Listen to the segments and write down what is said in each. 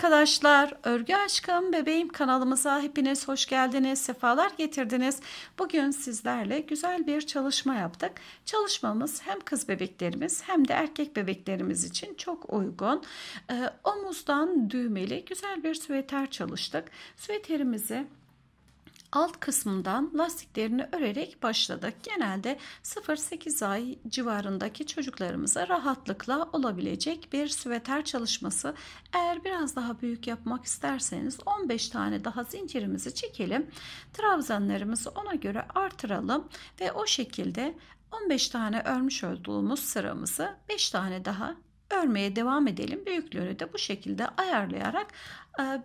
arkadaşlar, Örgü Aşkım Bebeğim kanalımıza hepiniz hoş geldiniz, sefalar getirdiniz. Bugün sizlerle güzel bir çalışma yaptık. Çalışmamız hem kız bebeklerimiz hem de erkek bebeklerimiz için çok uygun. Ee, omuzdan düğmeli güzel bir süveter çalıştık. Süveterimizi alt kısmından lastiklerini örerek başladık. Genelde 0-8 ay civarındaki çocuklarımıza rahatlıkla olabilecek bir süveter çalışması. Eğer biraz daha büyük yapmak isterseniz 15 tane daha zincirimizi çekelim. Trabzanlarımızı ona göre artıralım ve o şekilde 15 tane örmüş olduğumuz sıramızı 5 tane daha örmeye devam edelim. Büyüklüğünü de bu şekilde ayarlayarak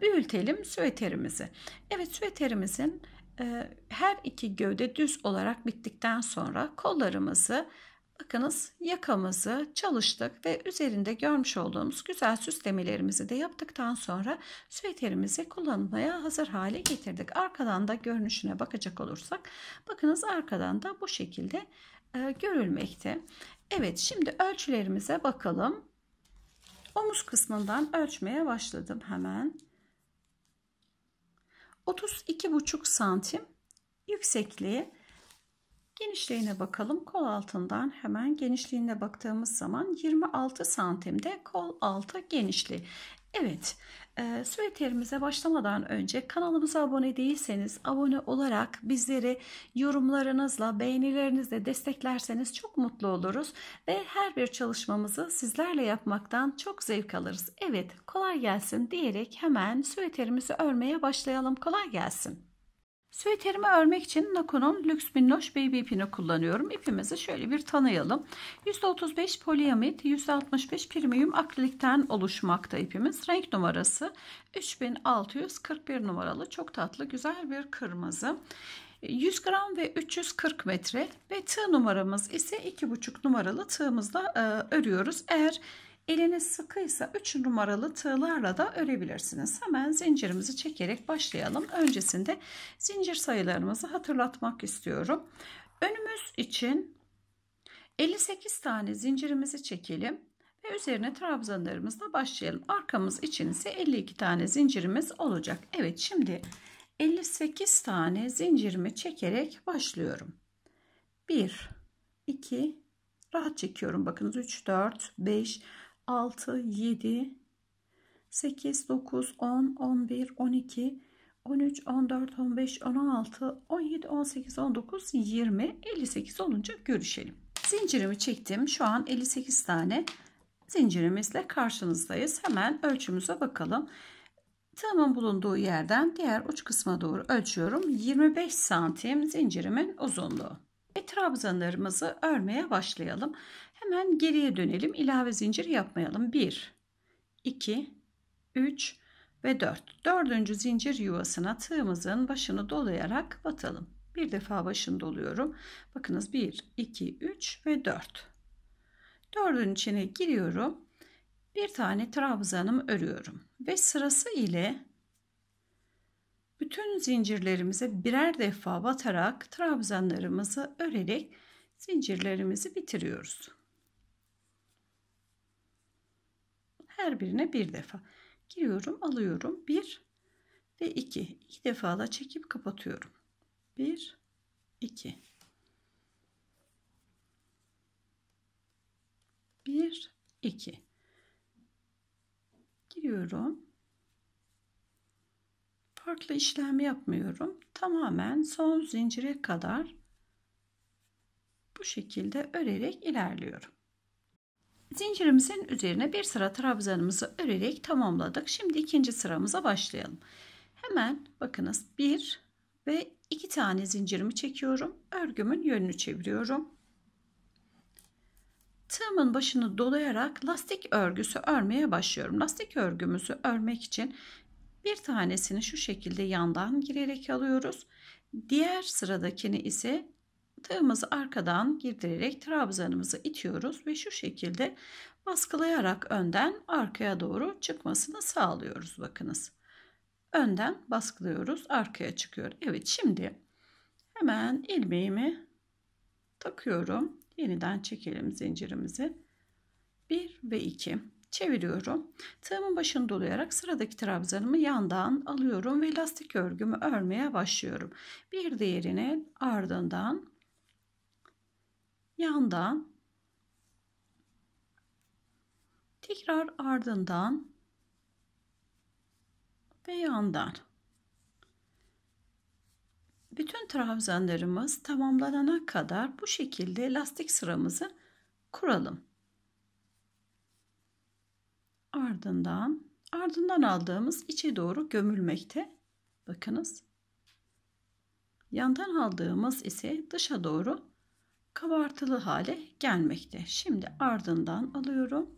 büyütelim süveterimizi. Evet süveterimizin ee, her iki gövde düz olarak bittikten sonra kollarımızı bakınız yakamızı çalıştık ve üzerinde görmüş olduğumuz güzel süslemelerimizi de yaptıktan sonra süveterimizi kullanmaya hazır hale getirdik. Arkadan da görünüşüne bakacak olursak bakınız arkadan da bu şekilde e, görülmekte. Evet şimdi ölçülerimize bakalım. Omuz kısmından ölçmeye başladım hemen. 32,5 santim yüksekliği. Genişliğine bakalım. Kol altından hemen genişliğine baktığımız zaman 26 santimde kol altı genişliği. Evet e, başlamadan önce kanalımıza abone değilseniz abone olarak bizleri yorumlarınızla, beğenilerinizle desteklerseniz çok mutlu oluruz ve her bir çalışmamızı sizlerle yapmaktan çok zevk alırız. Evet, kolay gelsin diyerek hemen süveterimizi örmeye başlayalım. Kolay gelsin. Süveterimi örmek için Nako'nun Lux Minnoş Baby ipini kullanıyorum. İpimizi şöyle bir tanıyalım. 135 poliamit, 165 premium akrilikten oluşmakta ipimiz. Renk numarası 3641 numaralı. Çok tatlı, güzel bir kırmızı. 100 gram ve 340 metre ve tığ numaramız ise 2,5 numaralı tığımızla e, örüyoruz. Eğer Eliniz sıkıysa 3 numaralı tığlarla da örebilirsiniz. Hemen zincirimizi çekerek başlayalım. Öncesinde zincir sayılarımızı hatırlatmak istiyorum. Önümüz için 58 tane zincirimizi çekelim ve üzerine trabzanlarımızla başlayalım. Arkamız için ise 52 tane zincirimiz olacak. Evet şimdi 58 tane zincirimi çekerek başlıyorum. 1 2 rahat çekiyorum. Bakınız 3 4 5 6, 7, 8, 9, 10, 11, 12, 13, 14, 15, 16, 17, 18, 19, 20, 58 olunca görüşelim. Zincirimi çektim. Şu an 58 tane zincirimizle karşınızdayız. Hemen ölçümüze bakalım. Tığımın bulunduğu yerden diğer uç kısma doğru ölçüyorum. 25 santim zincirimin uzunluğu. Ve trabzanlarımızı örmeye başlayalım. Hemen geriye dönelim. İlave zincir yapmayalım. 1, 2, 3 ve 4. Dördüncü zincir yuvasına tığımızın başını dolayarak batalım. Bir defa başını doluyorum. Bakınız 1, 2, 3 ve 4. Dördün içine giriyorum. Bir tane trabzanımı örüyorum. Ve sırası ile bütün zincirlerimize birer defa batarak trabzanlarımızı örerek zincirlerimizi bitiriyoruz. Her birine bir defa. Giriyorum, alıyorum. 1 ve 2. iki defa da çekip kapatıyorum. 1 2 1 2 Giriyorum. Farklı işlem yapmıyorum. Tamamen son zincire kadar bu şekilde örerek ilerliyorum. Zincirimizin üzerine bir sıra trabzanımızı örerek tamamladık. Şimdi ikinci sıramıza başlayalım. Hemen bakınız bir ve iki tane zincirimi çekiyorum. Örgümün yönünü çeviriyorum. Tığımın başını dolayarak lastik örgüsü örmeye başlıyorum. Lastik örgümüzü örmek için bir tanesini şu şekilde yandan girerek alıyoruz. Diğer sıradakini ise tığımızı arkadan girdirerek trabzanımızı itiyoruz ve şu şekilde baskılayarak önden arkaya doğru çıkmasını sağlıyoruz bakınız. Önden baskılıyoruz arkaya çıkıyor. Evet şimdi hemen ilmeğimi takıyorum. Yeniden çekelim zincirimizi. 1 ve 2 çeviriyorum. Tığımın başını dolayarak sıradaki trabzanımı yandan alıyorum ve lastik örgümü örmeye başlıyorum. Bir diğerini ardından yandan tekrar ardından ve yandan bütün trabzanlarımız tamamlanana kadar bu şekilde lastik sıramızı kuralım. Ardından ardından aldığımız içe doğru gömülmekte. Bakınız. Yandan aldığımız ise dışa doğru kabartılı hale gelmekte. Şimdi ardından alıyorum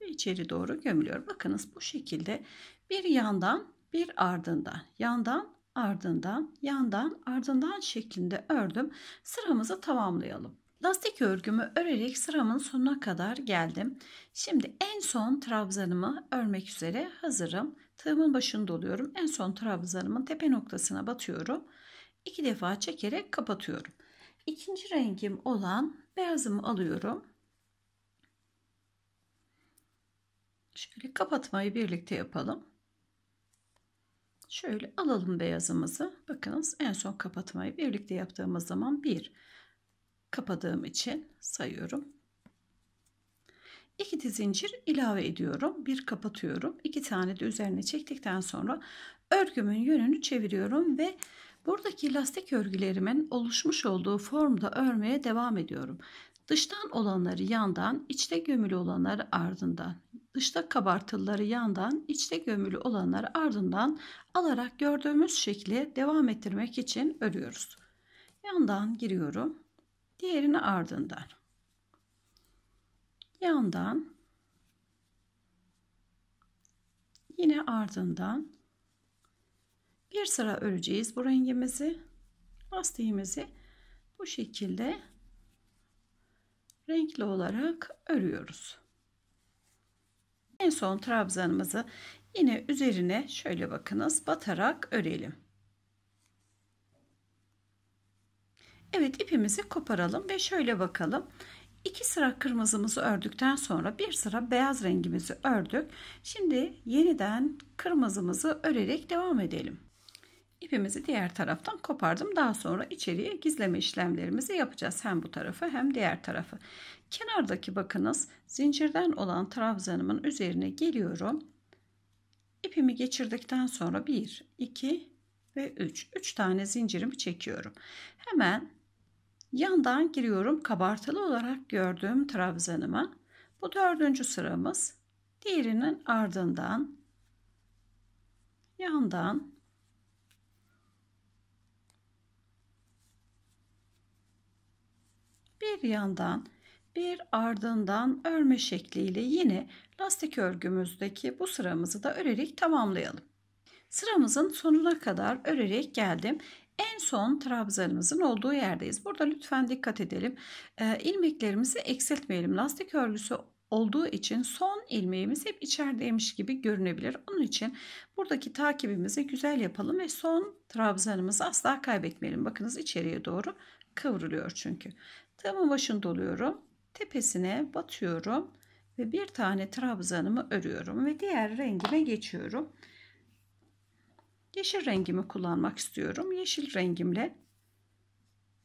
ve içeri doğru gömülüyor. Bakınız bu şekilde bir yandan bir ardından yandan ardından yandan ardından şeklinde ördüm. Sıramızı tamamlayalım. Lastik örgümü örerek sıramın sonuna kadar geldim. Şimdi en son trabzanımı örmek üzere hazırım. Tığımın başını doluyorum. En son trabzanımın tepe noktasına batıyorum. İki defa çekerek kapatıyorum. İkinci rengim olan beyazımı alıyorum. Şöyle kapatmayı birlikte yapalım. Şöyle alalım beyazımızı. Bakınız en son kapatmayı birlikte yaptığımız zaman bir kapadığım için sayıyorum. 2 zincir ilave ediyorum. Bir kapatıyorum. iki tane de üzerine çektikten sonra örgümün yönünü çeviriyorum ve Buradaki lastik örgülerimin oluşmuş olduğu formda örmeye devam ediyorum. Dıştan olanları yandan, içte gömülü olanları ardından, dışta kabartılıları yandan, içte gömülü olanları ardından alarak gördüğümüz şekli devam ettirmek için örüyoruz. Yandan giriyorum. Diğerini ardından. Yandan. Yine ardından bir sıra öreceğiz bu rengimizi. Lastiğimizi bu şekilde renkli olarak örüyoruz. En son trabzanımızı yine üzerine şöyle bakınız batarak örelim. Evet ipimizi koparalım ve şöyle bakalım. 2 sıra kırmızımızı ördükten sonra bir sıra beyaz rengimizi ördük. Şimdi yeniden kırmızımızı örerek devam edelim. İpimizi diğer taraftan kopardım. Daha sonra içeriye gizleme işlemlerimizi yapacağız. Hem bu tarafı hem diğer tarafı. Kenardaki bakınız zincirden olan trabzanımın üzerine geliyorum. İpimi geçirdikten sonra 1, 2 ve 3. 3 tane zincirimi çekiyorum. Hemen yandan giriyorum kabartılı olarak gördüğüm trabzanıma. Bu dördüncü sıramız. Diğerinin ardından yandan bir yandan bir ardından örme şekliyle yine lastik örgümüzdeki bu sıramızı da örerek tamamlayalım. Sıramızın sonuna kadar örerek geldim. En son trabzanımızın olduğu yerdeyiz. Burada lütfen dikkat edelim. E, ilmeklerimizi eksiltmeyelim. Lastik örgüsü olduğu için son ilmeğimiz hep içerideymiş gibi görünebilir. Onun için buradaki takibimizi güzel yapalım ve son trabzanımızı asla kaybetmeyelim. Bakınız içeriye doğru kıvrılıyor çünkü. Tığımın başını doluyorum. Tepesine batıyorum. Ve bir tane trabzanımı örüyorum. Ve diğer rengime geçiyorum. Yeşil rengimi kullanmak istiyorum. Yeşil rengimle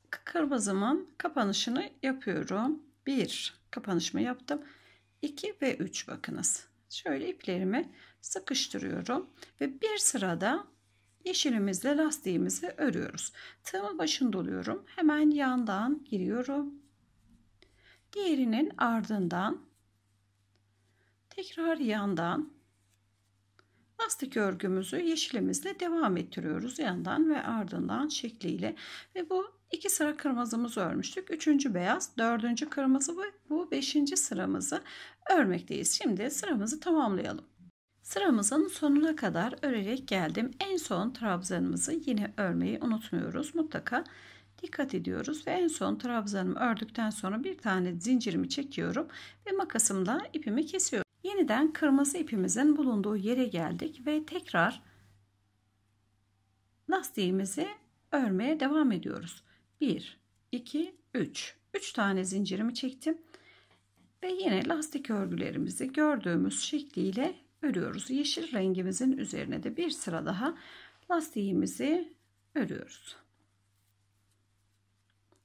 kırmızımın kapanışını yapıyorum. 1 kapanışımı yaptım. 2 ve 3 bakınız. Şöyle iplerimi sıkıştırıyorum ve bir sırada Yeşilimizle lastiğimizi örüyoruz. Tığımın başını doluyorum. Hemen yandan giriyorum. Diğerinin ardından tekrar yandan lastik örgümüzü yeşilimizle devam ettiriyoruz yandan ve ardından şekliyle ve bu iki sıra kırmızımızı örmüştük üçüncü beyaz dördüncü kırmızı ve bu beşinci sıramızı örmekteyiz şimdi sıramızı tamamlayalım Sıramızın sonuna kadar örerek geldim. En son trabzanımızı yine örmeyi unutmuyoruz. Mutlaka dikkat ediyoruz ve en son trabzanımı ördükten sonra bir tane zincirimi çekiyorum ve makasımla ipimi kesiyorum. Yeniden kırmızı ipimizin bulunduğu yere geldik ve tekrar lastiğimizi örmeye devam ediyoruz. 1 2 3 3 tane zincirimi çektim ve yine lastik örgülerimizi gördüğümüz şekliyle örüyoruz. Yeşil rengimizin üzerine de bir sıra daha lastiğimizi örüyoruz.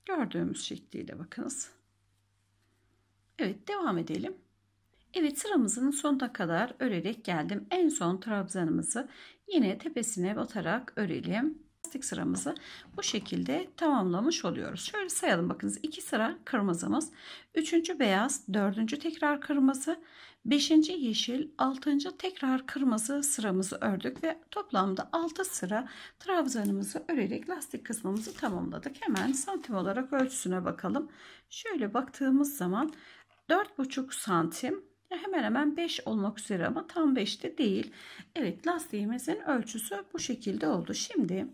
Gördüğümüz şekliyle bakınız. Evet devam edelim. Evet sıramızın sonuna kadar örerek geldim. En son trabzanımızı yine tepesine batarak örelim lastik sıramızı bu şekilde tamamlamış oluyoruz. Şöyle sayalım bakınız 2 sıra kırmızımız, 3. beyaz, 4. tekrar kırmızı, 5. yeşil, 6. tekrar kırmızı sıramızı ördük ve toplamda 6 sıra trabzanımızı örerek lastik kısmımızı tamamladık. Hemen santim olarak ölçüsüne bakalım. Şöyle baktığımız zaman 4,5 santim hemen hemen 5 olmak üzere ama tam 5 de değil. Evet lastiğimizin ölçüsü bu şekilde oldu. Şimdi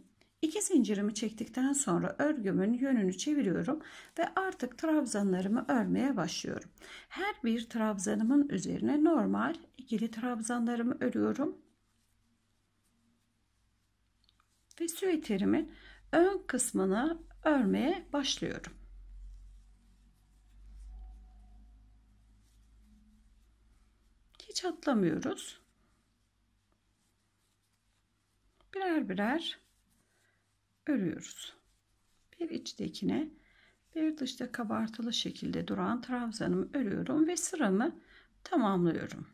İki zincirimi çektikten sonra örgümün yönünü çeviriyorum ve artık trabzanlarımı örmeye başlıyorum. Her bir trabzanımın üzerine normal ikili trabzanlarımı örüyorum. Ve süeterimin ön kısmını örmeye başlıyorum. Hiç atlamıyoruz. Birer birer örüyoruz. Bir içtekine bir dışta kabartılı şekilde duran trabzanımı örüyorum ve sıramı tamamlıyorum.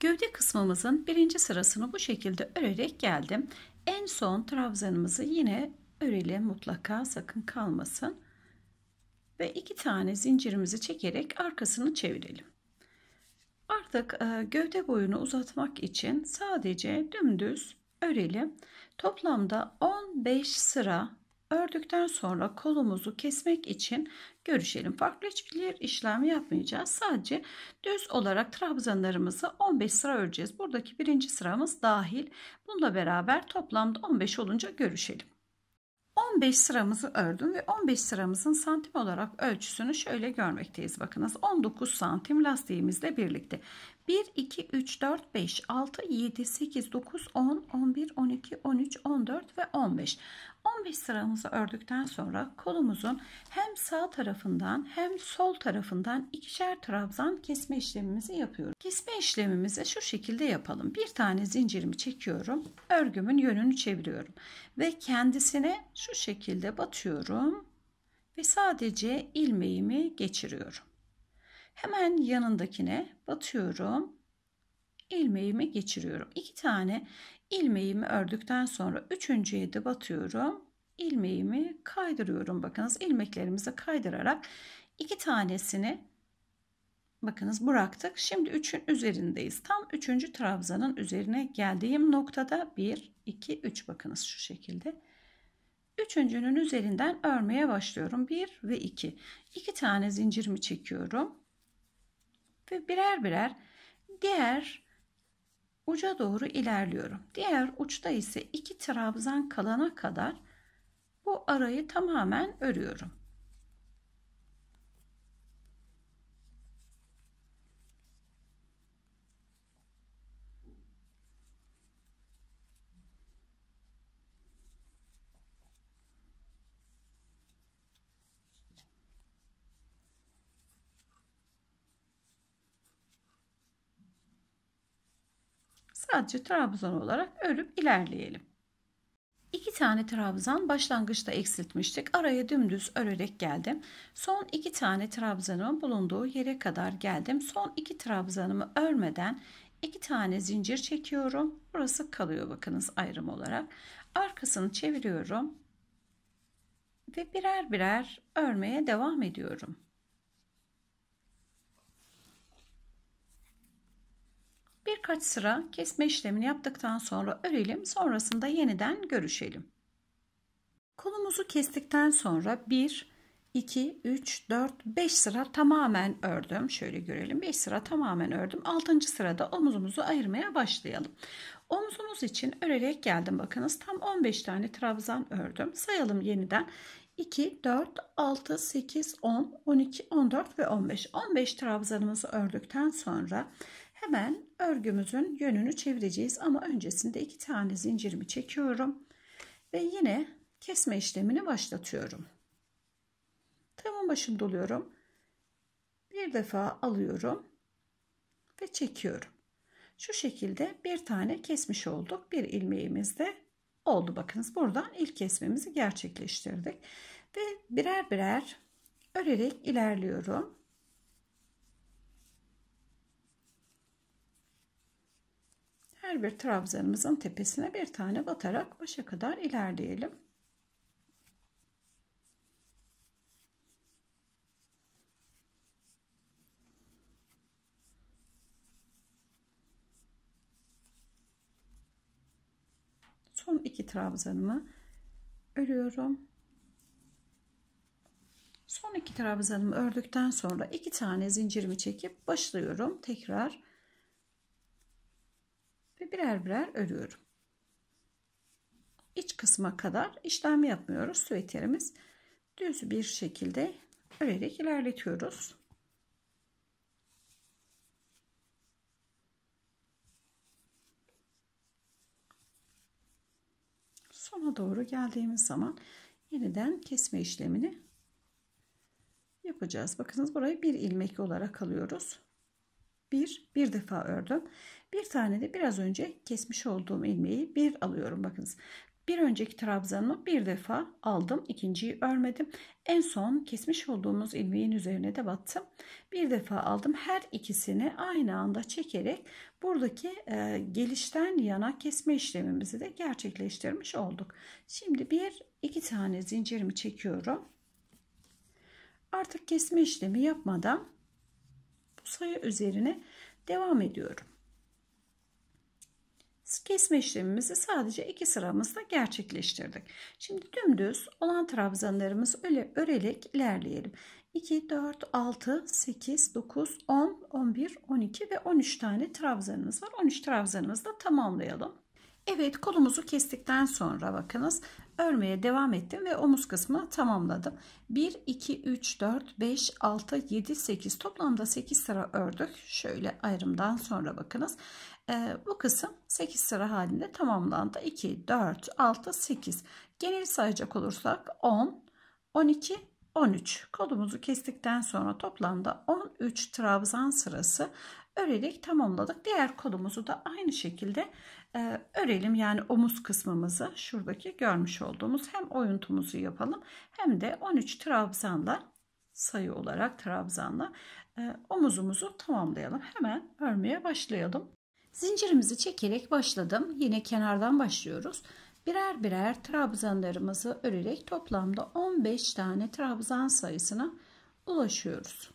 Gövde kısmımızın birinci sırasını bu şekilde örerek geldim. En son trabzanımızı yine örelim mutlaka sakın kalmasın. Ve iki tane zincirimizi çekerek arkasını çevirelim. Artık e, gövde boyunu uzatmak için sadece dümdüz örelim. Toplamda 15 sıra ördükten sonra kolumuzu kesmek için görüşelim. Farklı hiçbir işlem yapmayacağız. Sadece düz olarak trabzanlarımızı 15 sıra öreceğiz. Buradaki birinci sıramız dahil. Bununla beraber toplamda 15 olunca görüşelim. 15 sıramızı ördüm ve 15 sıramızın santim olarak ölçüsünü şöyle görmekteyiz. Bakınız 19 santim lastiğimizle birlikte. 1, 2, 3, 4, 5, 6, 7, 8, 9, 10, 11, 12, 13, 14 ve 15. 15 sıramızı ördükten sonra kolumuzun hem sağ tarafından hem sol tarafından ikişer trabzan kesme işlemimizi yapıyoruz. Kesme işlemimizi şu şekilde yapalım. Bir tane zincirimi çekiyorum. Örgümün yönünü çeviriyorum. Ve kendisine şu şekilde batıyorum. Ve sadece ilmeğimi geçiriyorum. Hemen yanındakine batıyorum. ilmeğimi geçiriyorum. İki tane ilmeğimi ördükten sonra üçüncüye de batıyorum. ilmeğimi kaydırıyorum. Bakınız ilmeklerimizi kaydırarak iki tanesini bakınız bıraktık. Şimdi üçün üzerindeyiz. Tam üçüncü trabzanın üzerine geldiğim noktada bir, iki, üç. bakınız şu şekilde. Üçüncünün üzerinden örmeye başlıyorum. Bir ve iki. İki tane zincirimi çekiyorum ve birer birer diğer uca doğru ilerliyorum. Diğer uçta ise iki trabzan kalana kadar bu arayı tamamen örüyorum. Sadece trabzan olarak örüp ilerleyelim. İki tane trabzan başlangıçta eksiltmiştik. Araya dümdüz örerek geldim. Son iki tane trabzanımın bulunduğu yere kadar geldim. Son iki trabzanımı örmeden iki tane zincir çekiyorum. Burası kalıyor bakınız ayrım olarak. Arkasını çeviriyorum ve birer birer örmeye devam ediyorum. Birkaç sıra kesme işlemini yaptıktan sonra örelim. Sonrasında yeniden görüşelim. Kolumuzu kestikten sonra 1 2 3 4 5 sıra tamamen ördüm. Şöyle görelim. 5 sıra tamamen ördüm. 6. sırada omuzumuzu ayırmaya başlayalım. Omuzumuz için örerek geldim. Bakınız tam 15 tane trabzan ördüm. Sayalım yeniden. 2, 4, 6, 8, 10, 12, 14 ve 15. 15 trabzanımızı ördükten sonra Hemen örgümüzün yönünü çevireceğiz ama öncesinde iki tane zincirimi çekiyorum ve yine kesme işlemini başlatıyorum. Tığımın başını doluyorum. Bir defa alıyorum ve çekiyorum. Şu şekilde bir tane kesmiş olduk. Bir ilmeğimiz de oldu. Bakınız buradan ilk kesmemizi gerçekleştirdik. Ve birer birer örerek ilerliyorum. Her bir trabzanımızın tepesine bir tane batarak başa kadar ilerleyelim. Son iki trabzanımı örüyorum. Son iki trabzanımı ördükten sonra iki tane zincirimi çekip başlıyorum tekrar birer birer örüyorum. İç kısma kadar işlem yapmıyoruz. Süveterimiz düz bir şekilde örerek ilerletiyoruz. Sona doğru geldiğimiz zaman yeniden kesme işlemini yapacağız. Bakınız burayı bir ilmek olarak alıyoruz. Bir, bir defa ördüm. Bir tane de biraz önce kesmiş olduğum ilmeği bir alıyorum. Bakınız bir önceki trabzanı bir defa aldım. ikinciyi örmedim. En son kesmiş olduğumuz ilmeğin üzerine de battım. Bir defa aldım. Her ikisini aynı anda çekerek buradaki e, gelişten yana kesme işlemimizi de gerçekleştirmiş olduk. Şimdi bir iki tane zincirimi çekiyorum. Artık kesme işlemi yapmadan bu sayı üzerine devam ediyorum kesme işlemimizi sadece iki sıramızda gerçekleştirdik. Şimdi dümdüz olan trabzanlarımız öyle örerek ilerleyelim. 2, 4, 6, 8, 9, 10, 11, 12 ve 13 tane trabzanımız var. 13 trabzanımızı da tamamlayalım. Evet kolumuzu kestikten sonra bakınız örmeye devam ettim ve omuz kısmı tamamladım. 1, 2, 3, 4, 5, 6, 7, 8 toplamda 8 sıra ördük. Şöyle ayrımdan sonra bakınız. Ee, bu kısım 8 sıra halinde tamamlandı. 2, 4, 6, 8. Genel sayacak olursak 10, 12, 13. Kolumuzu kestikten sonra toplamda 13 trabzan sırası örerek tamamladık. Diğer kolumuzu da aynı şekilde e, örelim. Yani omuz kısmımızı şuradaki görmüş olduğumuz hem oyuntumuzu yapalım hem de 13 trabzanla sayı olarak trabzanla e, omuzumuzu tamamlayalım. Hemen örmeye başlayalım. Zincirimizi çekerek başladım. Yine kenardan başlıyoruz. Birer birer trabzanlarımızı örerek toplamda 15 tane trabzan sayısına ulaşıyoruz.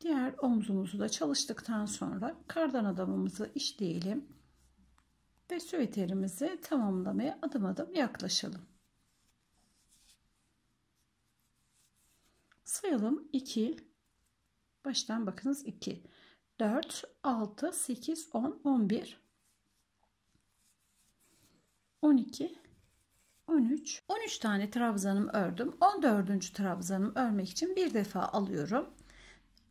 Diğer omzumuzu da çalıştıktan sonra kardan adamımızı işleyelim ve süveterimizi tamamlamaya adım adım yaklaşalım. Sayalım 2 Baştan bakınız 2, 4, 6, 8, 10, 11, 12, 13. 13 tane trabzanım ördüm. 14. trabzanım örmek için bir defa alıyorum.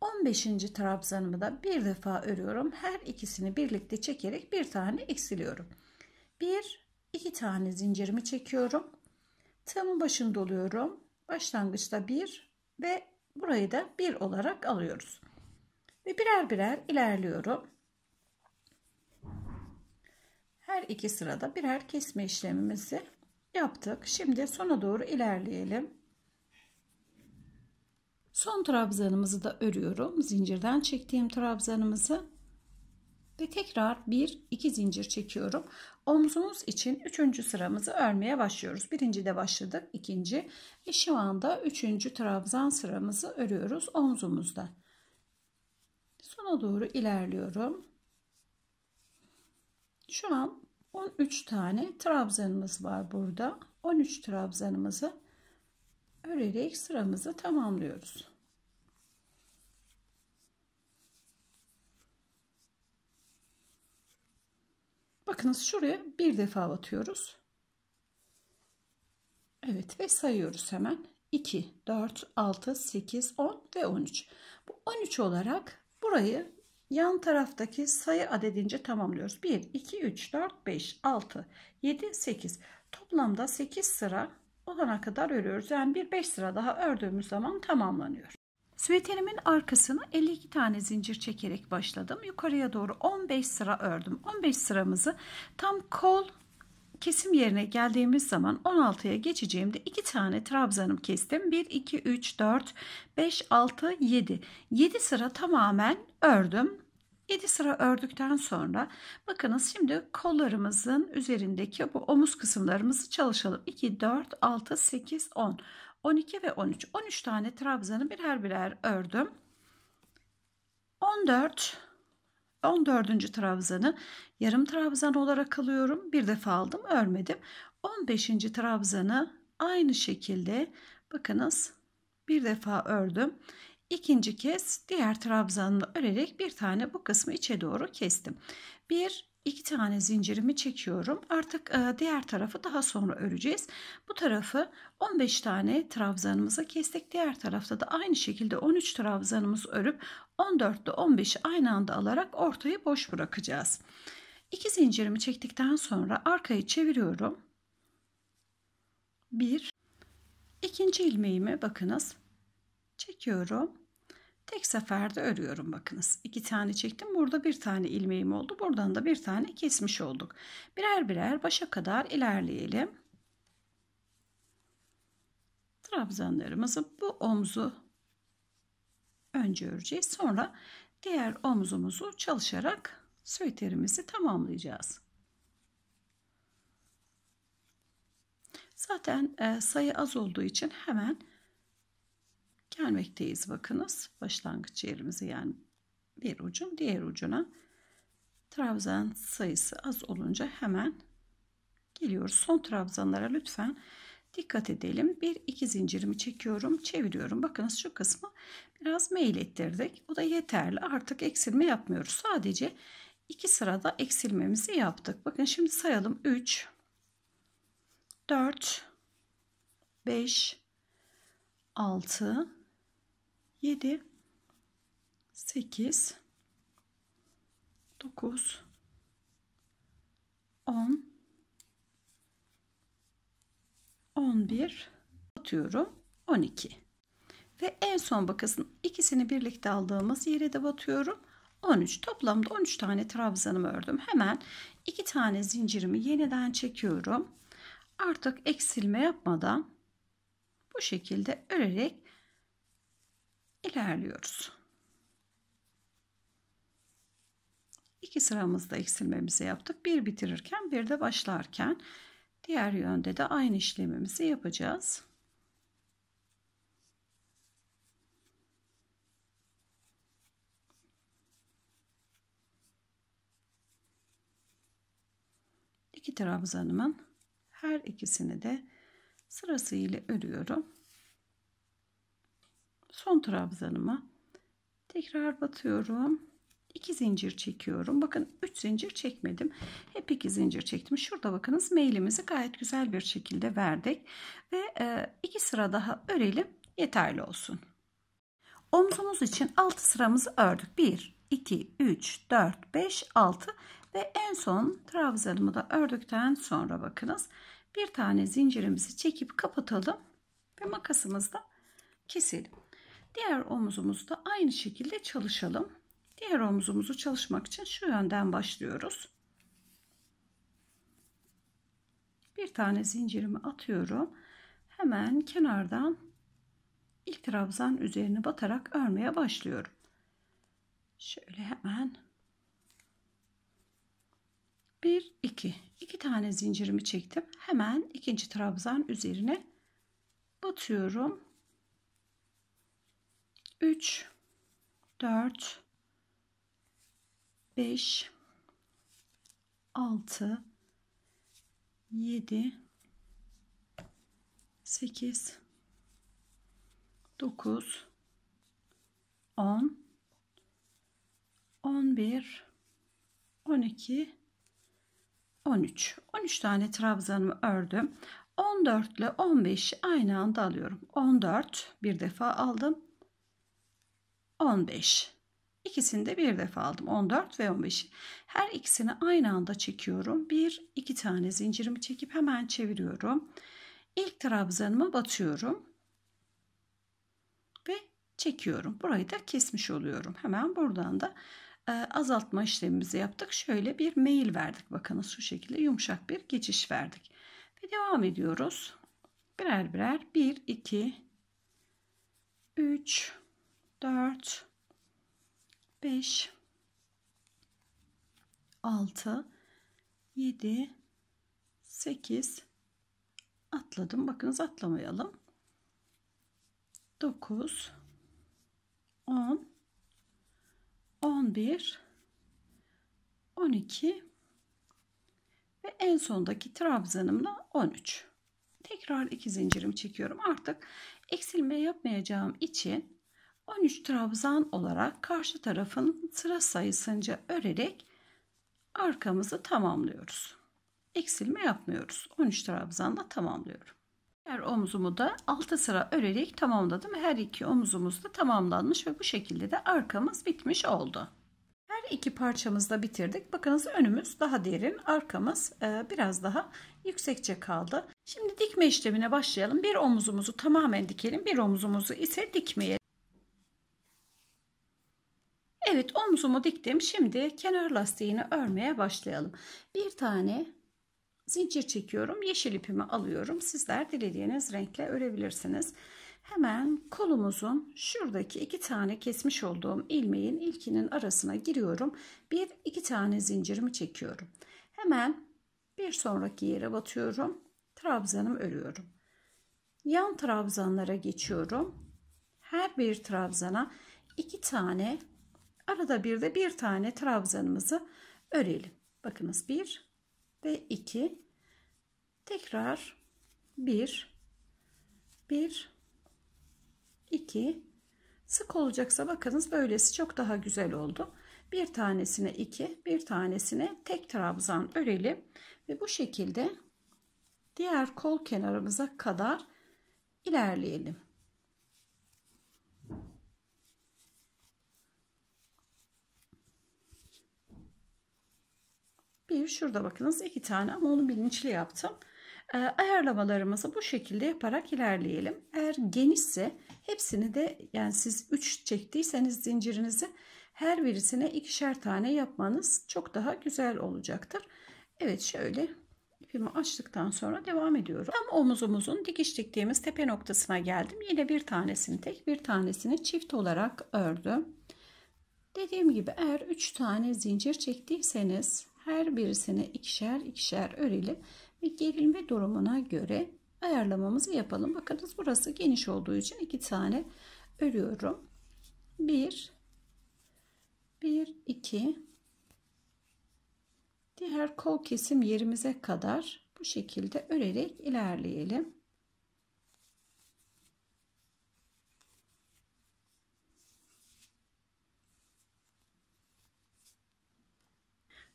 15. trabzanımı da bir defa örüyorum. Her ikisini birlikte çekerek bir tane eksiliyorum. 1 2 tane zincirimi çekiyorum. Tığımın başını doluyorum. Başlangıçta 1 ve Burayı da 1 olarak alıyoruz. Ve birer birer ilerliyorum. Her iki sırada birer kesme işlemimizi yaptık. Şimdi sona doğru ilerleyelim. Son trabzanımızı da örüyorum. Zincirden çektiğim trabzanımızı ve tekrar bir iki zincir çekiyorum. Omzumuz için üçüncü sıramızı örmeye başlıyoruz. Birinci de başladık. ikinci ve şu anda üçüncü trabzan sıramızı örüyoruz omzumuzda. Sona doğru ilerliyorum. Şu an 13 tane trabzanımız var burada. 13 trabzanımızı örerek sıramızı tamamlıyoruz. Bakınız şuraya bir defa atıyoruz. Evet ve sayıyoruz hemen. 2, 4, 6, 8, 10 ve 13. Bu 13 olarak burayı yan taraftaki sayı adedince tamamlıyoruz. 1, 2, 3, 4, 5, 6, 7, 8. Toplamda 8 sıra olana kadar örüyoruz. Yani bir 5 sıra daha ördüğümüz zaman tamamlanıyor. Süveterimin arkasını 52 tane zincir çekerek başladım. Yukarıya doğru 15 sıra ördüm. 15 sıramızı tam kol kesim yerine geldiğimiz zaman 16'ya geçeceğimde 2 tane trabzanım kestim. 1, 2, 3, 4, 5, 6, 7. 7 sıra tamamen ördüm. 7 sıra ördükten sonra bakınız şimdi kollarımızın üzerindeki bu omuz kısımlarımızı çalışalım. 2, 4, 6, 8, 10. 12 ve 13. 13 tane trabzanı birer birer ördüm. 14 14. trabzanı yarım trabzan olarak alıyorum. Bir defa aldım, örmedim. 15. trabzanı aynı şekilde bakınız bir defa ördüm. İkinci kez diğer trabzanını örerek bir tane bu kısmı içe doğru kestim. 1 iki tane zincirimi çekiyorum. Artık e, diğer tarafı daha sonra öreceğiz. Bu tarafı 15 tane trabzanımıza kestik. Diğer tarafta da aynı şekilde 13 trabzanımız örüp 14 ile 15'i aynı anda alarak ortayı boş bırakacağız. İki zincirimi çektikten sonra arkayı çeviriyorum. Bir, ikinci ilmeğimi bakınız çekiyorum. Tek seferde örüyorum bakınız. İki tane çektim. Burada bir tane ilmeğim oldu. Buradan da bir tane kesmiş olduk. Birer birer başa kadar ilerleyelim. Trabzanlarımızı bu omzu önce öreceğiz. Sonra diğer omzumuzu çalışarak süeterimizi tamamlayacağız. Zaten e, sayı az olduğu için hemen Gelmekteyiz bakınız. Başlangıç yerimizi yani bir ucun diğer ucuna trabzan sayısı az olunca hemen geliyoruz. Son trabzanlara lütfen dikkat edelim. Bir iki zincirimi çekiyorum, çeviriyorum. Bakınız şu kısmı biraz meyil ettirdik. Bu da yeterli. Artık eksilme yapmıyoruz. Sadece iki sırada eksilmemizi yaptık. Bakın şimdi sayalım. 3 4 5 6 7 8 9 10 11 batıyorum 12 ve en son bakasın ikisini birlikte aldığımız yere de batıyorum 13 toplamda 13 tane trabzanımı ördüm hemen iki tane zincirimi yeniden çekiyorum artık eksilme yapmadan bu şekilde örerek ilerliyoruz. İki sıramızda eksilmemizi yaptık. Bir bitirirken bir de başlarken diğer yönde de aynı işlemimizi yapacağız. İki trabzanımın her ikisini de sırasıyla örüyorum son trabzanıma tekrar batıyorum. 2 zincir çekiyorum. Bakın 3 zincir çekmedim. Hep 2 zincir çektim. Şurada bakınız mailimizi gayet güzel bir şekilde verdik. Ve 2 e, sıra daha örelim. Yeterli olsun. Omzumuz için 6 sıramızı ördük. 1, 2, 3, 4, 5, 6 ve en son trabzanımı da ördükten sonra bakınız bir tane zincirimizi çekip kapatalım ve makasımızla keselim. Diğer omuzumuzu da aynı şekilde çalışalım. Diğer omuzumuzu çalışmak için şu yönden başlıyoruz. Bir tane zincirimi atıyorum. Hemen kenardan ilk trabzan üzerine batarak örmeye başlıyorum. Şöyle hemen 1 2 2 tane zincirimi çektim. Hemen ikinci trabzan üzerine batıyorum 3 4 5 6 7 8 9 10 11 12 13 13 tane trabzanımı ördüm 14 ile 15 aynı anda alıyorum 14 bir defa aldım 15. İkisini de bir defa aldım. 14 ve 15. Her ikisini aynı anda çekiyorum. Bir, iki tane zincirimi çekip hemen çeviriyorum. İlk trabzanıma batıyorum. Ve çekiyorum. Burayı da kesmiş oluyorum. Hemen buradan da e, azaltma işlemimizi yaptık. Şöyle bir mail verdik. Bakın şu şekilde yumuşak bir geçiş verdik. Ve devam ediyoruz. Birer birer 1, 2, 3, 4 5 6 7 8 atladım. Bakınız atlamayalım. 9 10 11 12 ve en sondaki trabzanımla 13. Tekrar iki zincirimi çekiyorum. Artık eksilme yapmayacağım için 13 trabzan olarak karşı tarafın sıra sayısınca örerek arkamızı tamamlıyoruz. Eksilme yapmıyoruz. 13 trabzanla tamamlıyorum. Her omuzumu da 6 sıra örerek tamamladım. Her iki omuzumuz da tamamlanmış ve bu şekilde de arkamız bitmiş oldu. Her iki parçamızda bitirdik. Bakınız önümüz daha derin, arkamız e, biraz daha yüksekçe kaldı. Şimdi dikme işlemine başlayalım. Bir omuzumuzu tamamen dikelim, bir omuzumuzu ise dikmeyelim. Evet omzumu diktim. Şimdi kenar lastiğini örmeye başlayalım. Bir tane zincir çekiyorum. Yeşil ipimi alıyorum. Sizler dilediğiniz renkle örebilirsiniz. Hemen kolumuzun şuradaki iki tane kesmiş olduğum ilmeğin ilkinin arasına giriyorum. Bir iki tane zincirimi çekiyorum. Hemen bir sonraki yere batıyorum. Trabzanımı örüyorum. Yan trabzanlara geçiyorum. Her bir trabzana iki tane Arada bir de bir tane trabzanımızı örelim. Bakınız 1 ve 2. Tekrar 1 1 2 Sık olacaksa bakınız böylesi çok daha güzel oldu. Bir tanesine 2, bir tanesine tek trabzan örelim ve bu şekilde diğer kol kenarımıza kadar ilerleyelim. Hayır şurada bakınız iki tane ama onu bilinçli yaptım. E, ayarlamalarımızı bu şekilde yaparak ilerleyelim. Eğer genişse hepsini de yani siz 3 çektiyseniz zincirinizi her birisine ikişer tane yapmanız çok daha güzel olacaktır. Evet şöyle ipimi açtıktan sonra devam ediyorum. Tam omuzumuzun dikiş diktiğimiz tepe noktasına geldim. Yine bir tanesini tek bir tanesini çift olarak ördüm. Dediğim gibi eğer 3 tane zincir çektiyseniz her birisine ikişer ikişer örelim ve gerilme durumuna göre ayarlamamızı yapalım. Bakınız burası geniş olduğu için iki tane örüyorum. 1 1 2 diğer kol kesim yerimize kadar bu şekilde örerek ilerleyelim.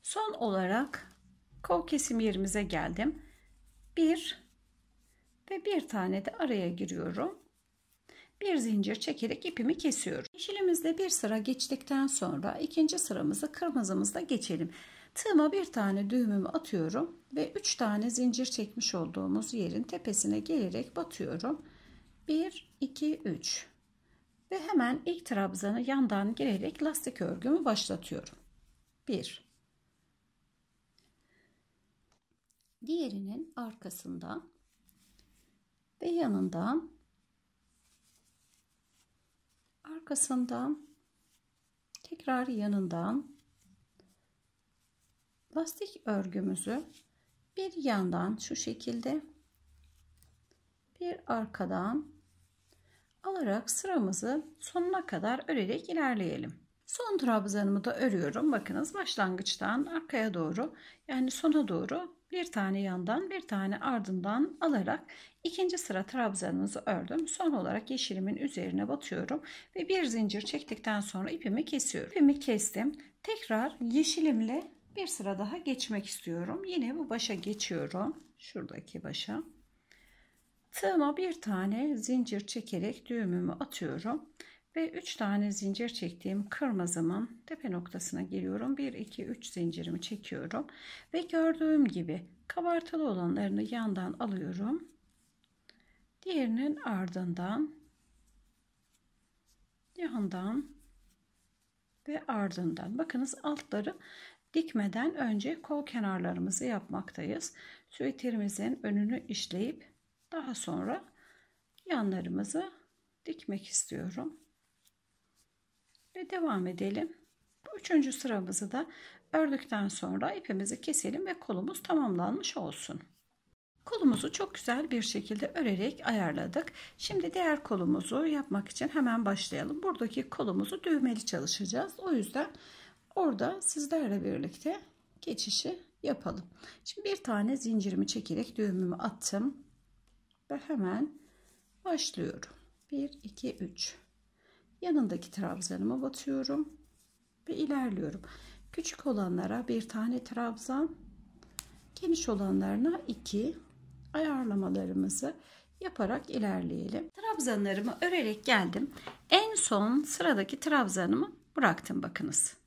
Son olarak kol kesim yerimize geldim. Bir ve bir tane de araya giriyorum. Bir zincir çekerek ipimi kesiyorum. Yeşilimizde bir sıra geçtikten sonra ikinci sıramızı kırmızımızda geçelim. Tığıma bir tane düğümümü atıyorum ve 3 tane zincir çekmiş olduğumuz yerin tepesine gelerek batıyorum. 1 2 3 ve hemen ilk trabzanı yandan girerek lastik örgümü başlatıyorum. 1 diğerinin arkasında ve yanından arkasından tekrar yanından lastik örgümüzü bir yandan şu şekilde bir arkadan alarak sıramızı sonuna kadar örerek ilerleyelim. Son trabzanımı da örüyorum. Bakınız başlangıçtan arkaya doğru yani sona doğru bir tane yandan bir tane ardından alarak ikinci sıra trabzanımızı ördüm. Son olarak yeşilimin üzerine batıyorum ve bir zincir çektikten sonra ipimi kesiyorum. İpimi kestim. Tekrar yeşilimle bir sıra daha geçmek istiyorum. Yine bu başa geçiyorum. Şuradaki başa. Tığıma bir tane zincir çekerek düğümümü atıyorum ve 3 tane zincir çektiğim kırmızımın tepe noktasına geliyorum 1 2 3 zincirimi çekiyorum ve gördüğüm gibi kabartılı olanlarını yandan alıyorum diğerinin ardından yandan ve ardından bakınız altları dikmeden önce kol kenarlarımızı yapmaktayız süveterimizin önünü işleyip daha sonra yanlarımızı dikmek istiyorum ve devam edelim. üçüncü sıramızı da ördükten sonra ipimizi keselim ve kolumuz tamamlanmış olsun. Kolumuzu çok güzel bir şekilde örerek ayarladık. Şimdi diğer kolumuzu yapmak için hemen başlayalım. Buradaki kolumuzu düğmeli çalışacağız. O yüzden orada sizlerle birlikte geçişi yapalım. Şimdi bir tane zincirimi çekerek düğümümü attım ve hemen başlıyorum. 1 2 3 yanındaki trabzanıma batıyorum ve ilerliyorum küçük olanlara bir tane trabzan geniş olanlarına iki ayarlamalarımızı yaparak ilerleyelim trabzanlarımı örerek geldim en son sıradaki trabzanımı bıraktım bakınız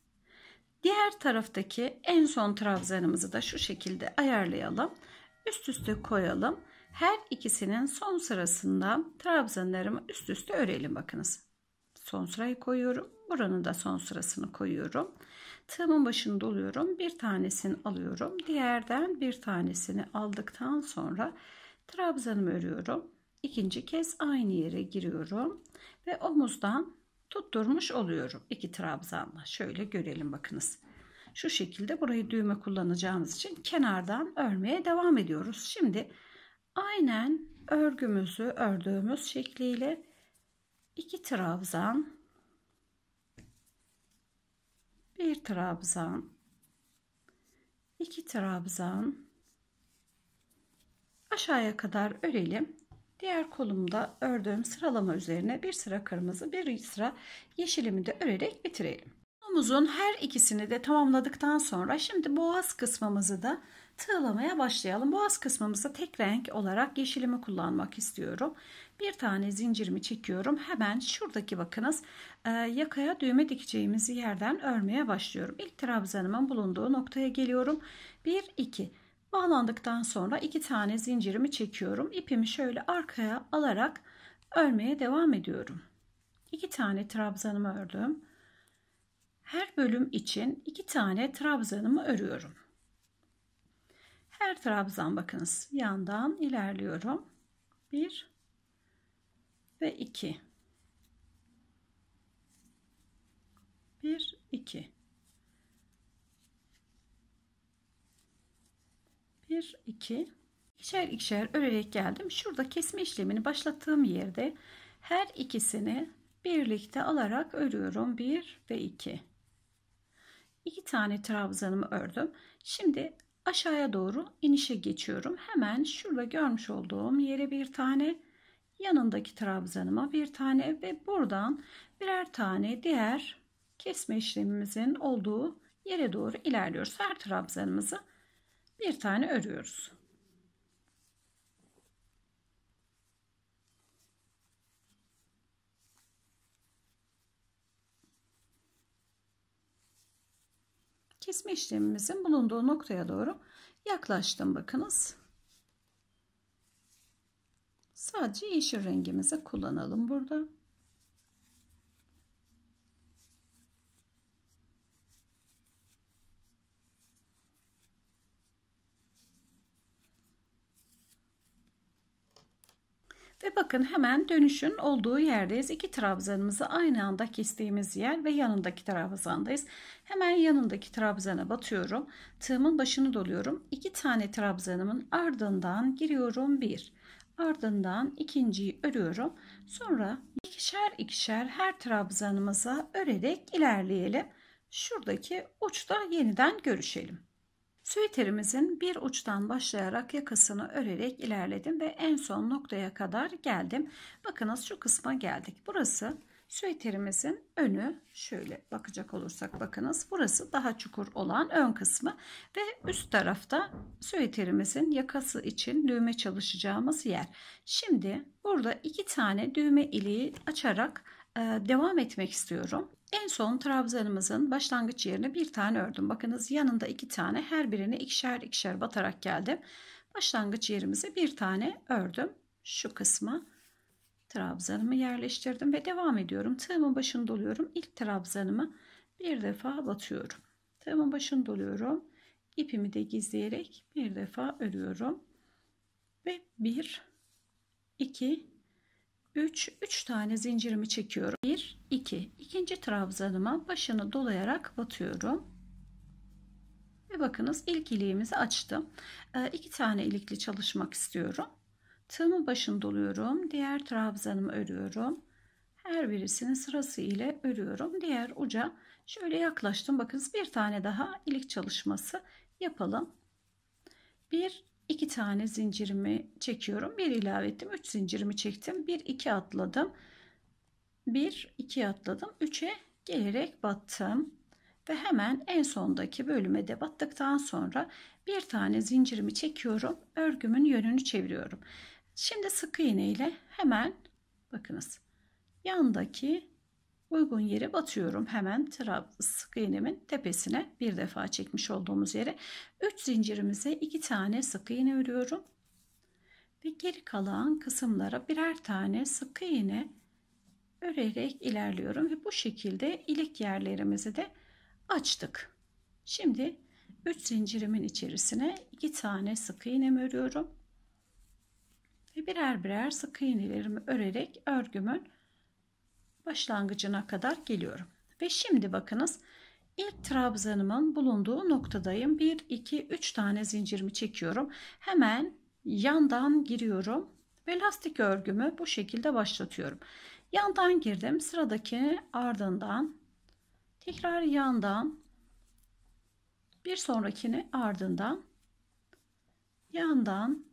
diğer taraftaki en son trabzanımızı da şu şekilde ayarlayalım üst üste koyalım her ikisinin son sırasında trabzanlarımı üst üste örelim bakınız son sırayı koyuyorum. Buranın da son sırasını koyuyorum. Tığımın başını doluyorum. Bir tanesini alıyorum. Diğerden bir tanesini aldıktan sonra trabzanımı örüyorum. İkinci kez aynı yere giriyorum ve omuzdan tutturmuş oluyorum. iki trabzanla. Şöyle görelim bakınız. Şu şekilde burayı düğme kullanacağımız için kenardan örmeye devam ediyoruz. Şimdi aynen örgümüzü ördüğümüz şekliyle 2 trabzan, 1 trabzan, 2 trabzan aşağıya kadar örelim. Diğer kolumda ördüğüm sıralama üzerine bir sıra kırmızı, bir sıra yeşilimi de örerek bitirelim. Omuzun her ikisini de tamamladıktan sonra şimdi boğaz kısmımızı da tığlamaya başlayalım. Boğaz kısmımızda tek renk olarak yeşilimi kullanmak istiyorum bir tane zincirimi çekiyorum. Hemen şuradaki bakınız e, yakaya düğme dikeceğimiz yerden örmeye başlıyorum. İlk trabzanımın bulunduğu noktaya geliyorum. 1 2 Bağlandıktan sonra iki tane zincirimi çekiyorum. İpimi şöyle arkaya alarak örmeye devam ediyorum. İki tane trabzanımı ördüm. Her bölüm için iki tane trabzanımı örüyorum. Her trabzan bakınız yandan ilerliyorum. 1 ve 2 1 2 1 2 ikişer ikişer örerek geldim şurada kesme işlemini başlattığım yerde her ikisini birlikte alarak örüyorum 1 ve 2 2 tane trabzanımı ördüm şimdi aşağıya doğru inişe geçiyorum hemen şurada görmüş olduğum yere bir tane yanındaki trabzanıma bir tane ve buradan birer tane diğer kesme işlemimizin olduğu yere doğru ilerliyoruz. Her trabzanımızı bir tane örüyoruz. Kesme işlemimizin bulunduğu noktaya doğru yaklaştım bakınız. Sadece yeşil rengimizi kullanalım burada. Ve bakın hemen dönüşün olduğu yerdeyiz. İki trabzanımızı aynı anda kestiğimiz yer ve yanındaki trabzandayız. Hemen yanındaki trabzana batıyorum. Tığımın başını doluyorum. İki tane trabzanımın ardından giriyorum. Bir. Ardından ikinciyi örüyorum. Sonra ikişer ikişer her trabzanımıza örerek ilerleyelim. Şuradaki uçta yeniden görüşelim. Süveterimizin bir uçtan başlayarak yakasını örerek ilerledim ve en son noktaya kadar geldim. Bakınız şu kısma geldik. Burası Süveterimizin önü şöyle bakacak olursak bakınız. Burası daha çukur olan ön kısmı ve üst tarafta süveterimizin yakası için düğme çalışacağımız yer. Şimdi burada iki tane düğme iliği açarak e, devam etmek istiyorum. En son trabzanımızın başlangıç yerine bir tane ördüm. Bakınız yanında iki tane her birini ikişer ikişer batarak geldim. Başlangıç yerimize bir tane ördüm. Şu kısmı trabzanımı yerleştirdim ve devam ediyorum. Tığımın başını doluyorum. İlk trabzanımı bir defa batıyorum. Tığımın başını doluyorum. İpimi de gizleyerek bir defa örüyorum. Ve 1 2 3 3 tane zincirimi çekiyorum. 1 2 iki. ikinci trabzanıma başını dolayarak batıyorum. Ve bakınız ilk iliğimizi açtım. 2 ee, tane ilikli çalışmak istiyorum. Tığımı başını doluyorum. Diğer trabzanımı örüyorum. Her birisini sırası ile örüyorum. Diğer uca şöyle yaklaştım. Bakınız bir tane daha ilik çalışması yapalım. Bir iki tane zincirimi çekiyorum. Bir ilave ettim. Üç zincirimi çektim. Bir iki atladım. Bir iki atladım. Üçe gelerek battım. Ve hemen en sondaki bölüme de battıktan sonra bir tane zincirimi çekiyorum. Örgümün yönünü çeviriyorum. Şimdi sık iğne ile hemen bakınız yandaki uygun yere batıyorum. Hemen sık iğnemin tepesine bir defa çekmiş olduğumuz yere 3 zincirimize 2 tane sık iğne örüyorum. Ve geri kalan kısımlara birer tane sık iğne örerek ilerliyorum ve bu şekilde ilik yerlerimizi de açtık. Şimdi 3 zincirimin içerisine 2 tane sık iğne örüyorum ve birer birer sık iğnelerimi örerek örgümün başlangıcına kadar geliyorum. Ve şimdi bakınız ilk trabzanımın bulunduğu noktadayım. 1, 2, 3 tane zincirimi çekiyorum. Hemen yandan giriyorum ve lastik örgümü bu şekilde başlatıyorum. Yandan girdim. Sıradaki ardından tekrar yandan bir sonrakini ardından yandan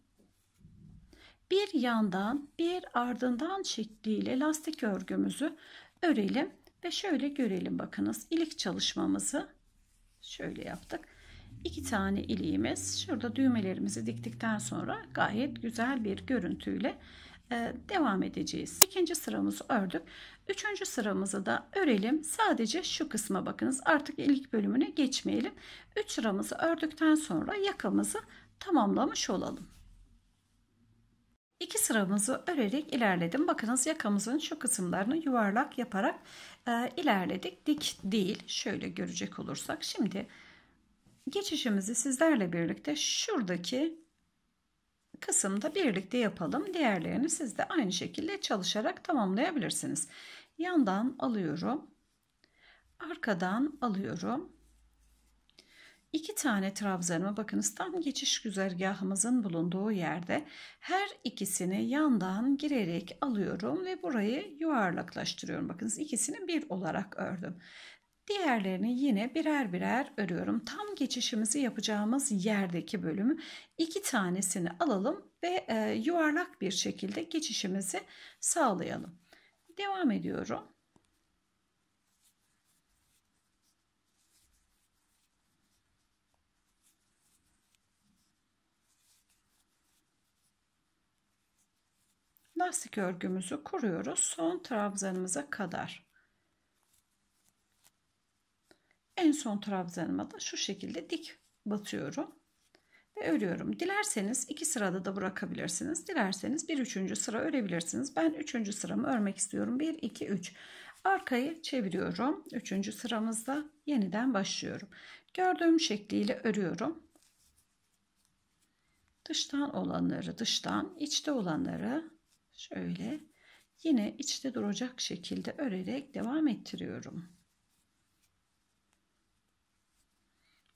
bir yandan bir ardından şekliyle lastik örgümüzü örelim ve şöyle görelim bakınız ilik çalışmamızı şöyle yaptık iki tane iliğimiz şurada düğmelerimizi diktikten sonra gayet güzel bir görüntüyle e, devam edeceğiz. İkinci sıramızı ördük. Üçüncü sıramızı da örelim. Sadece şu kısma bakınız. Artık ilik bölümüne geçmeyelim. Üç sıramızı ördükten sonra yakamızı tamamlamış olalım. İki sıramızı örerek ilerledim. Bakınız yakamızın şu kısımlarını yuvarlak yaparak e, ilerledik. Dik değil. Şöyle görecek olursak. Şimdi geçişimizi sizlerle birlikte şuradaki kısımda birlikte yapalım. Diğerlerini siz de aynı şekilde çalışarak tamamlayabilirsiniz. Yandan alıyorum. Arkadan alıyorum. İki tane trabzanımı bakınız tam geçiş güzergahımızın bulunduğu yerde her ikisini yandan girerek alıyorum ve burayı yuvarlaklaştırıyorum. Bakınız ikisini bir olarak ördüm. Diğerlerini yine birer birer örüyorum. Tam geçişimizi yapacağımız yerdeki bölümü iki tanesini alalım ve e, yuvarlak bir şekilde geçişimizi sağlayalım. Devam ediyorum. lastik örgümüzü kuruyoruz son trabzanımıza kadar. En son trabzanıma da şu şekilde dik batıyorum ve örüyorum. Dilerseniz iki sırada da bırakabilirsiniz. Dilerseniz bir üçüncü sıra örebilirsiniz. Ben üçüncü sıramı örmek istiyorum. 1, 2, 3. Arkayı çeviriyorum. Üçüncü sıramızda yeniden başlıyorum. Gördüğüm şekliyle örüyorum. Dıştan olanları dıştan, içte olanları Şöyle yine içte duracak şekilde örerek devam ettiriyorum.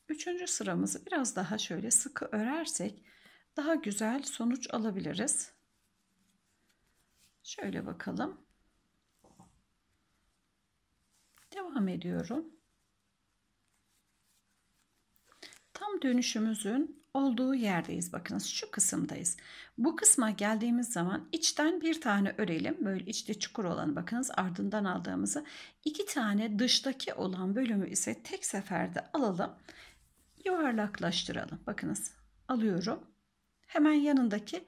Üçüncü sıramızı biraz daha şöyle sıkı örersek daha güzel sonuç alabiliriz. Şöyle bakalım. Devam ediyorum. Tam dönüşümüzün olduğu yerdeyiz. Bakınız şu kısımdayız. Bu kısma geldiğimiz zaman içten bir tane örelim. Böyle içte çukur olanı bakınız ardından aldığımızı. iki tane dıştaki olan bölümü ise tek seferde alalım. Yuvarlaklaştıralım. Bakınız alıyorum. Hemen yanındaki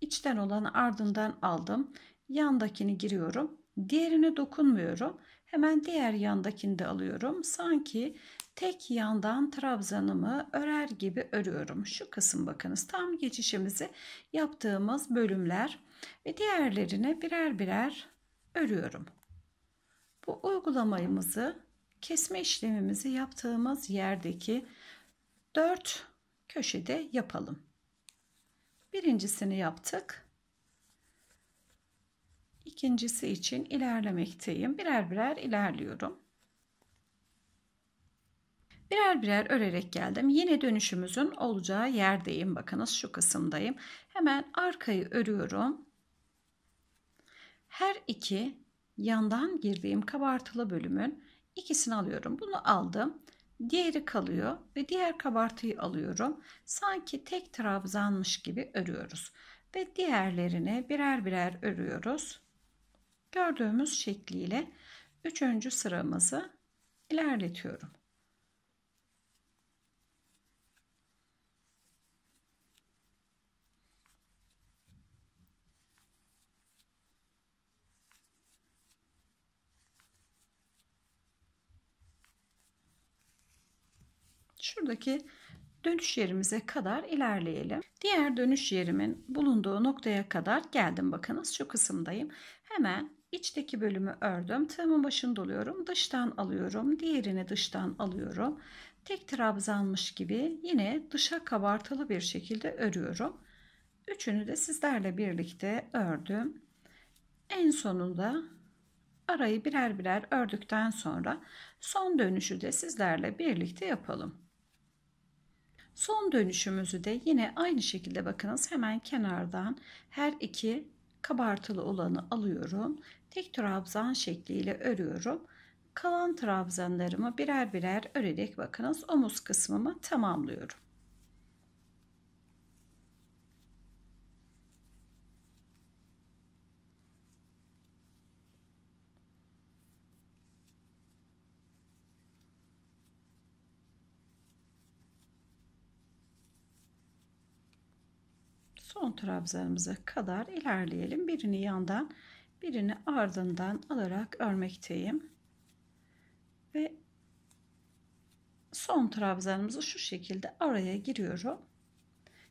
içten olanı ardından aldım. Yandakini giriyorum. Diğerine dokunmuyorum. Hemen diğer yandakini de alıyorum. Sanki tek yandan trabzanımı örer gibi örüyorum. Şu kısım bakınız tam geçişimizi yaptığımız bölümler ve diğerlerine birer birer örüyorum. Bu uygulamamızı kesme işlemimizi yaptığımız yerdeki 4 köşede yapalım. Birincisini yaptık. İkincisi için ilerlemekteyim. Birer birer ilerliyorum. Birer birer örerek geldim. Yine dönüşümüzün olacağı yerdeyim. Bakınız şu kısımdayım. Hemen arkayı örüyorum. Her iki yandan girdiğim kabartılı bölümün ikisini alıyorum. Bunu aldım. Diğeri kalıyor ve diğer kabartıyı alıyorum. Sanki tek trabzanmış gibi örüyoruz. Ve diğerlerini birer birer örüyoruz. Gördüğümüz şekliyle üçüncü sıramızı ilerletiyorum. şuradaki dönüş yerimize kadar ilerleyelim. Diğer dönüş yerimin bulunduğu noktaya kadar geldim. Bakınız şu kısımdayım. Hemen içteki bölümü ördüm. Tığımın başını doluyorum. Dıştan alıyorum. Diğerini dıştan alıyorum. Tek trabzanmış gibi yine dışa kabartılı bir şekilde örüyorum. Üçünü de sizlerle birlikte ördüm. En sonunda arayı birer birer ördükten sonra son dönüşü de sizlerle birlikte yapalım. Son dönüşümüzü de yine aynı şekilde bakınız hemen kenardan her iki kabartılı olanı alıyorum. Tek trabzan şekliyle örüyorum. Kalan trabzanlarımı birer birer örerek bakınız omuz kısmımı tamamlıyorum. son trabzanımıza kadar ilerleyelim. Birini yandan birini ardından alarak örmekteyim. Ve son trabzanımızı şu şekilde araya giriyorum.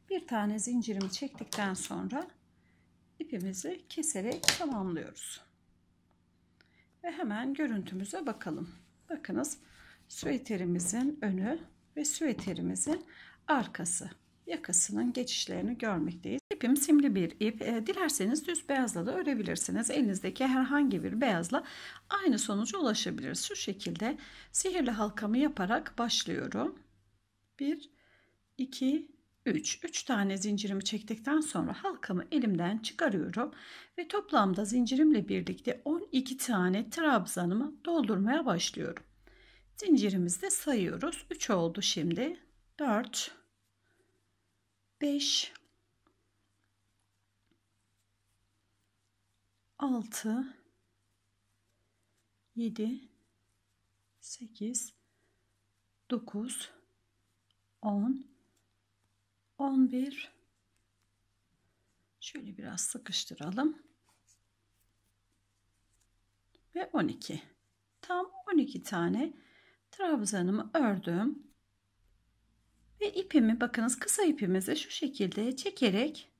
Bir tane zincirimi çektikten sonra ipimizi keserek tamamlıyoruz. Ve hemen görüntümüze bakalım. Bakınız süeterimizin önü ve süeterimizin arkası yakasının geçişlerini görmekteyiz ipim simli bir ip. E, dilerseniz düz beyazla da örebilirsiniz. Elinizdeki herhangi bir beyazla aynı sonuca ulaşabiliriz. Şu şekilde sihirli halkamı yaparak başlıyorum. 1, 2, 3. 3 tane zincirimi çektikten sonra halkamı elimden çıkarıyorum. Ve toplamda zincirimle birlikte 12 tane trabzanımı doldurmaya başlıyorum. Zincirimizde sayıyoruz. 3 oldu şimdi. 4, 5, 6 7 8 9 10 11 şöyle biraz sıkıştıralım ve 12 tam 12 tane trabzanımı ördüm ve ipimi bakınız kısa ipimizi şu şekilde çekerek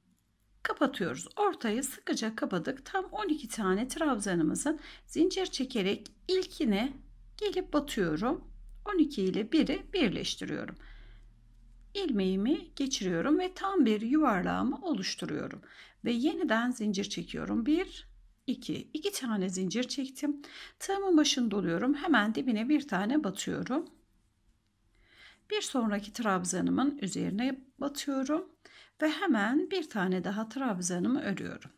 kapatıyoruz. Ortayı sıkıca kapadık. Tam 12 tane trabzanımızın zincir çekerek ilkine gelip batıyorum. 12 ile 1'i birleştiriyorum. İlmeğimi geçiriyorum ve tam bir yuvarlağımı oluşturuyorum. Ve yeniden zincir çekiyorum. 1, 2, 2 tane zincir çektim. Tığımın başını doluyorum. Hemen dibine bir tane batıyorum. Bir sonraki trabzanımın üzerine batıyorum ve hemen bir tane daha trabzanımı örüyorum.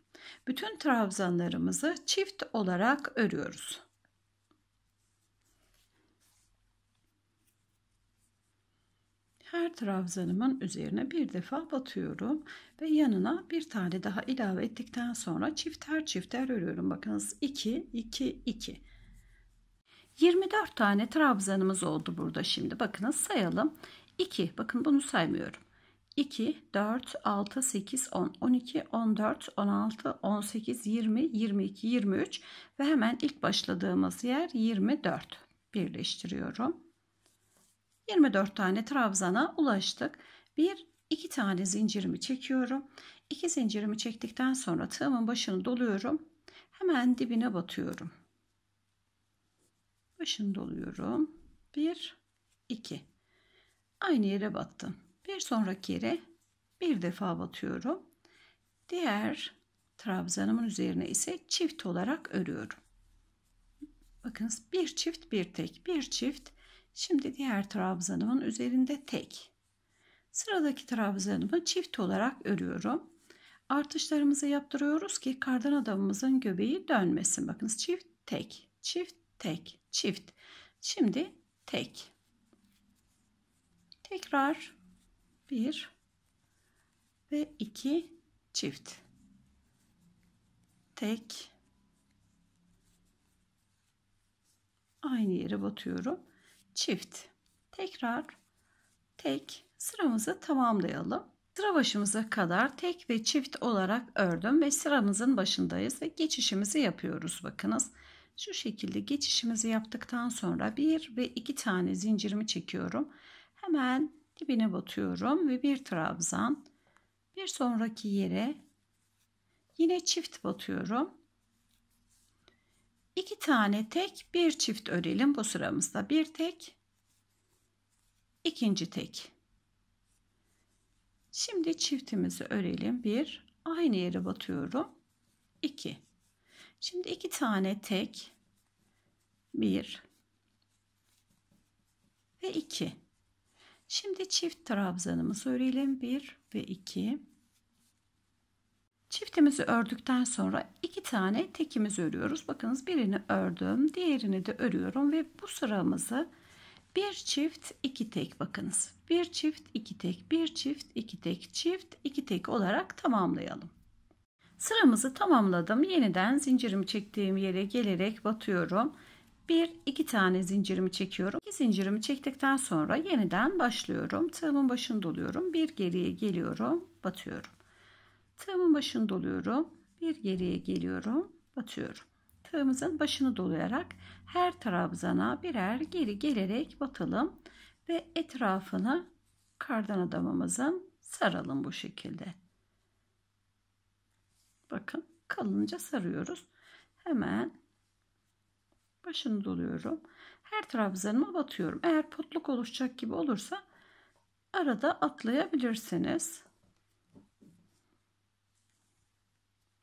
Bütün trabzanlarımızı çift olarak örüyoruz. Her trabzanımın üzerine bir defa batıyorum ve yanına bir tane daha ilave ettikten sonra çifter çifter örüyorum. Bakınız 2 2 2. 24 tane trabzanımız oldu burada şimdi. Bakınız sayalım. 2. Bakın bunu saymıyorum. 2, 4, 6, 8, 10, 12, 14, 16, 18, 20, 22, 23 ve hemen ilk başladığımız yer 24 birleştiriyorum. 24 tane trabzana ulaştık. Bir, iki tane zincirimi çekiyorum. İki zincirimi çektikten sonra tığımın başını doluyorum. Hemen dibine batıyorum. Başını doluyorum. Bir, iki. Aynı yere battım. Bir sonraki yere bir defa batıyorum. Diğer trabzanımın üzerine ise çift olarak örüyorum. Bakınız bir çift bir tek bir çift. Şimdi diğer trabzanımın üzerinde tek. Sıradaki trabzanımı çift olarak örüyorum. Artışlarımızı yaptırıyoruz ki kardan adamımızın göbeği dönmesin. Bakınız çift tek, çift tek, çift. Şimdi tek. Tekrar 1 ve 2 çift tek aynı yere batıyorum çift tekrar tek sıramızı tamamlayalım sıra başımıza kadar tek ve çift olarak ördüm ve sıramızın başındayız ve geçişimizi yapıyoruz bakınız şu şekilde geçişimizi yaptıktan sonra bir ve iki tane zincirimi çekiyorum hemen dibine batıyorum ve bir trabzan bir sonraki yere yine çift batıyorum. İki tane tek bir çift örelim bu sıramızda bir tek ikinci tek. Şimdi çiftimizi örelim. Bir aynı yere batıyorum. iki. Şimdi iki tane tek. Bir ve iki. Şimdi çift trabzanımızı örelim. 1 ve 2. Çiftimizi ördükten sonra iki tane tekimizi örüyoruz. Bakınız birini ördüm, diğerini de örüyorum ve bu sıramızı bir çift iki tek bakınız. Bir çift iki tek, bir çift iki tek, çift iki tek olarak tamamlayalım. Sıramızı tamamladım. Yeniden zincirimi çektiğim yere gelerek batıyorum bir iki tane zincirimi çekiyorum. 2 zincirimi çektikten sonra yeniden başlıyorum. Tığımın başını doluyorum. Bir geriye geliyorum, batıyorum. Tığımın başını doluyorum. Bir geriye geliyorum, batıyorum. Tığımızın başını dolayarak her trabzana birer geri gelerek batalım ve etrafını kardan adamımızın saralım bu şekilde. Bakın kalınca sarıyoruz. Hemen başını doluyorum. Her trabzanıma batıyorum. Eğer potluk oluşacak gibi olursa arada atlayabilirsiniz.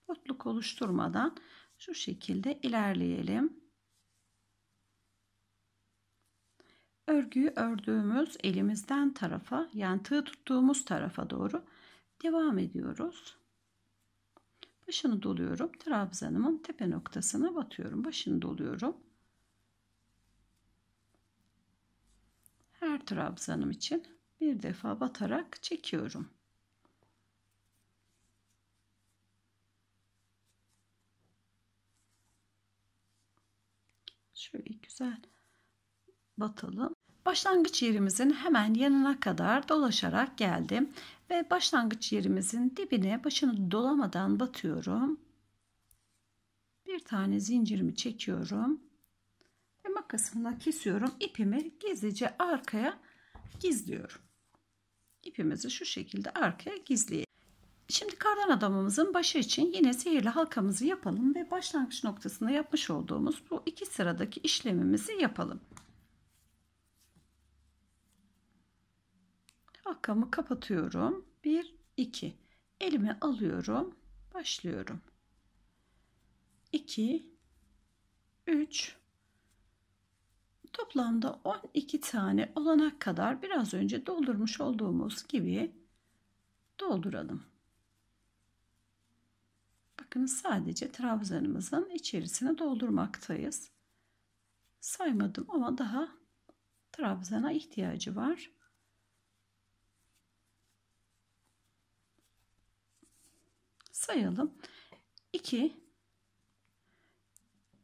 Potluk oluşturmadan şu şekilde ilerleyelim. Örgüyü ördüğümüz elimizden tarafa yani tığ tuttuğumuz tarafa doğru devam ediyoruz. Başını doluyorum. Trabzanımın tepe noktasına batıyorum. Başını doluyorum. her trabzanım için bir defa batarak çekiyorum. Şöyle güzel batalım. Başlangıç yerimizin hemen yanına kadar dolaşarak geldim ve başlangıç yerimizin dibine başını dolamadan batıyorum. Bir tane zincirimi çekiyorum orta kesiyorum. İpimi gizlice arkaya gizliyorum. İpimizi şu şekilde arkaya gizleyelim. Şimdi kardan adamımızın başı için yine sihirli halkamızı yapalım ve başlangıç noktasında yapmış olduğumuz bu iki sıradaki işlemimizi yapalım. Halkamı kapatıyorum. 1 2 elime alıyorum. Başlıyorum. 2 3 toplamda 12 tane olana kadar biraz önce doldurmuş olduğumuz gibi dolduralım. Bakın sadece trabzanımızın içerisine doldurmaktayız. Saymadım ama daha trabzana ihtiyacı var. Sayalım. 2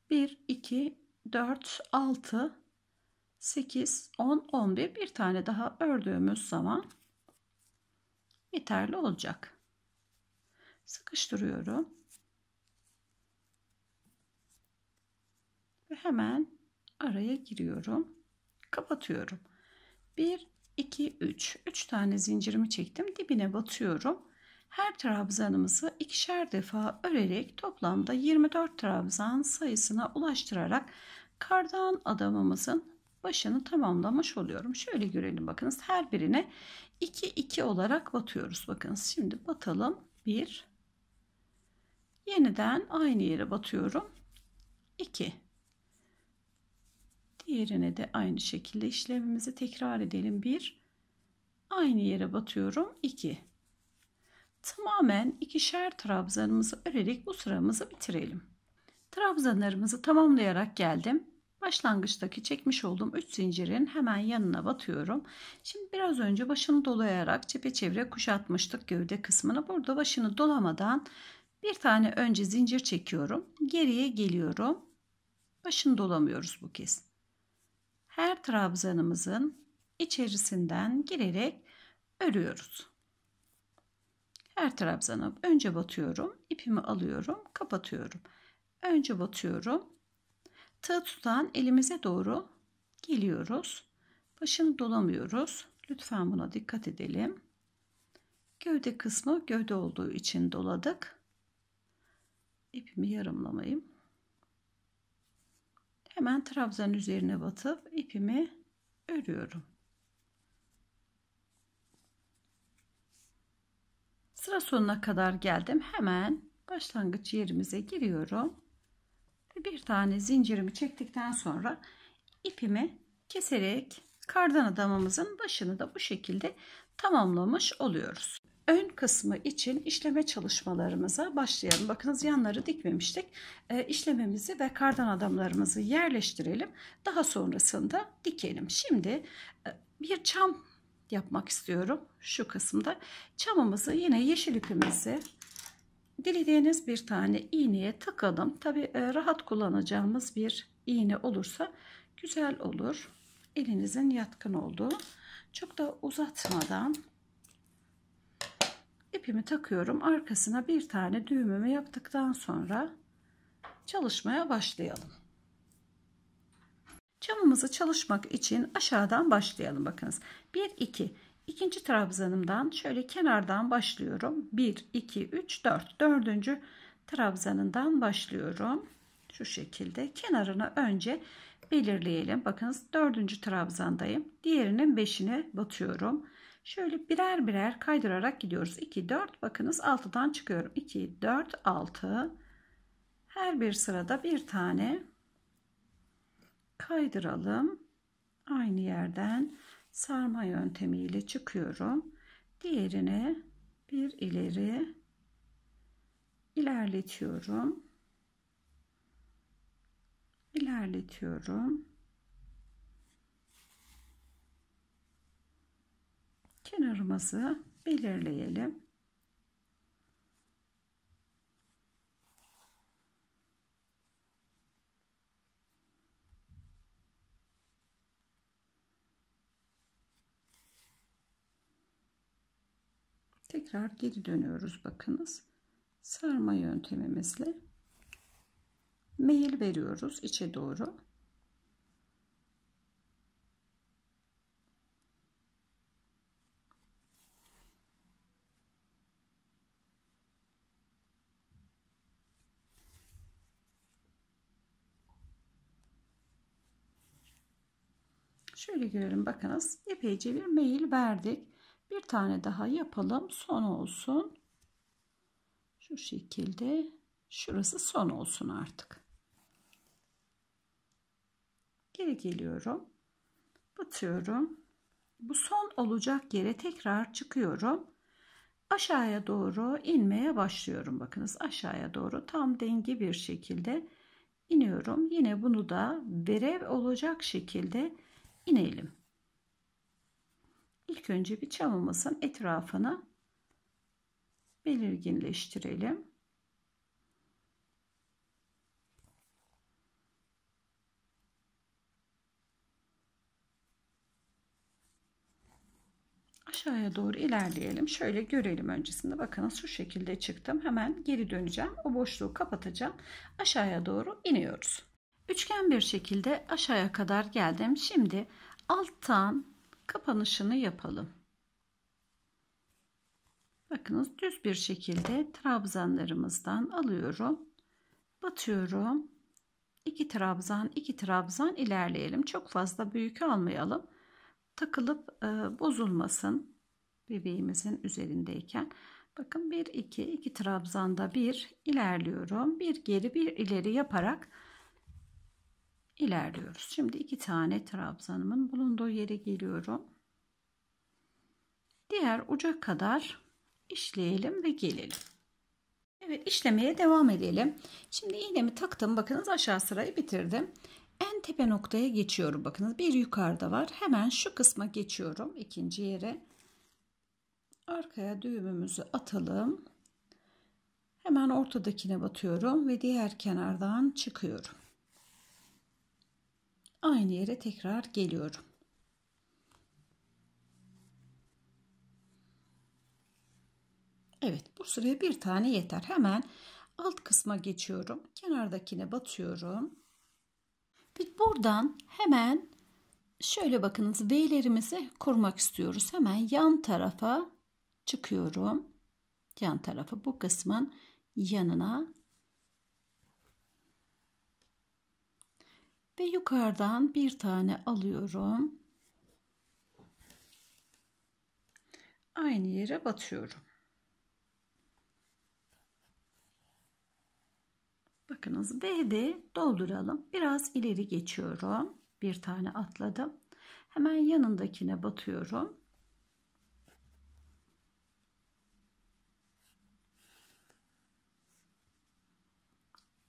1 2 4 6 8, 10, 11 bir tane daha ördüğümüz zaman yeterli olacak. Sıkıştırıyorum. Ve hemen araya giriyorum. Kapatıyorum. 1, 2, 3. 3 tane zincirimi çektim. Dibine batıyorum. Her trabzanımızı ikişer defa örerek toplamda 24 trabzan sayısına ulaştırarak kardan adamımızın başını tamamlamış oluyorum. Şöyle görelim bakınız her birine 2 2 olarak batıyoruz. Bakınız şimdi batalım. 1 Yeniden aynı yere batıyorum. 2 Diğerine de aynı şekilde işlemimizi tekrar edelim. 1 Aynı yere batıyorum. 2 Tamamen ikişer trabzanımızı örerek bu sıramızı bitirelim. Trabzanlarımızı tamamlayarak geldim. Başlangıçtaki çekmiş olduğum 3 zincirin hemen yanına batıyorum. Şimdi biraz önce başını dolayarak çepeçevre kuşatmıştık gövde kısmını. Burada başını dolamadan bir tane önce zincir çekiyorum. Geriye geliyorum. Başını dolamıyoruz bu kez. Her trabzanımızın içerisinden girerek örüyoruz. Her trabzanı önce batıyorum, ipimi alıyorum, kapatıyorum. Önce batıyorum, tığ tutan elimize doğru geliyoruz. Başını dolamıyoruz. Lütfen buna dikkat edelim. Gövde kısmı gövde olduğu için doladık. İpimi yarımlamayayım. Hemen trabzanın üzerine batıp ipimi örüyorum. Sıra sonuna kadar geldim. Hemen başlangıç yerimize giriyorum bir tane zincirimi çektikten sonra ipimi keserek kardan adamımızın başını da bu şekilde tamamlamış oluyoruz. Ön kısmı için işleme çalışmalarımıza başlayalım. Bakınız yanları dikmemiştik. E, işlememizi ve kardan adamlarımızı yerleştirelim. Daha sonrasında dikelim. Şimdi e, bir çam yapmak istiyorum şu kısımda. Çamımızı yine yeşil ipimizi dilediğiniz bir tane iğneye takalım. Tabi e, rahat kullanacağımız bir iğne olursa güzel olur. Elinizin yatkın olduğu. Çok da uzatmadan ipimi takıyorum. Arkasına bir tane düğümümü yaptıktan sonra çalışmaya başlayalım. Camımızı çalışmak için aşağıdan başlayalım. Bakınız 1 2 İkinci trabzanımdan şöyle kenardan başlıyorum. 1, 2, 3, 4. Dördüncü trabzanından başlıyorum. Şu şekilde kenarını önce belirleyelim. Bakınız dördüncü trabzandayım. Diğerinin beşine batıyorum. Şöyle birer birer kaydırarak gidiyoruz. 2, 4 bakınız altıdan çıkıyorum. 2, 4, 6. Her bir sırada bir tane kaydıralım. Aynı yerden sarma yöntemiyle çıkıyorum. Diğerine bir ileri ilerletiyorum. ilerletiyorum. Kenarımızı belirleyelim. tekrar geri dönüyoruz bakınız sarma yöntemimizle meyil veriyoruz içe doğru Şöyle görelim bakınız epeyce bir mail verdik. Bir tane daha yapalım. Son olsun. Şu şekilde. Şurası son olsun artık. Geri geliyorum. Batıyorum. Bu son olacak yere tekrar çıkıyorum. Aşağıya doğru inmeye başlıyorum. Bakınız aşağıya doğru tam denge bir şekilde iniyorum. Yine bunu da verev olacak şekilde inelim. İlk önce bir çamımızın etrafını belirginleştirelim. aşağıya doğru ilerleyelim. Şöyle görelim öncesinde. Bakın şu şekilde çıktım. Hemen geri döneceğim. O boşluğu kapatacağım. Aşağıya doğru iniyoruz. Üçgen bir şekilde aşağıya kadar geldim. Şimdi alttan kapanışını yapalım. Bakınız düz bir şekilde trabzanlarımızdan alıyorum. Batıyorum. 2 trabzan, 2 trabzan ilerleyelim. Çok fazla büyük almayalım. Takılıp e, bozulmasın bebeğimizin üzerindeyken. Bakın 1 2 2 trabzanda bir ilerliyorum. Bir geri bir ileri yaparak ilerliyoruz. Şimdi iki tane trabzanımın bulunduğu yere geliyorum. Diğer uca kadar işleyelim ve gelelim. Evet işlemeye devam edelim. Şimdi iğnemi taktım. Bakınız aşağı sırayı bitirdim. En tepe noktaya geçiyorum. Bakınız bir yukarıda var. Hemen şu kısma geçiyorum. ikinci yere. Arkaya düğümümüzü atalım. Hemen ortadakine batıyorum ve diğer kenardan çıkıyorum aynı yere tekrar geliyorum. Evet bu sıraya bir tane yeter. Hemen alt kısma geçiyorum. Kenardakine batıyorum. Ve buradan hemen şöyle bakınız V'lerimizi kurmak istiyoruz. Hemen yan tarafa çıkıyorum. Yan tarafa bu kısmın yanına ve yukarıdan bir tane alıyorum. Aynı yere batıyorum. Bakınız B'de dolduralım. Biraz ileri geçiyorum. Bir tane atladım. Hemen yanındakine batıyorum.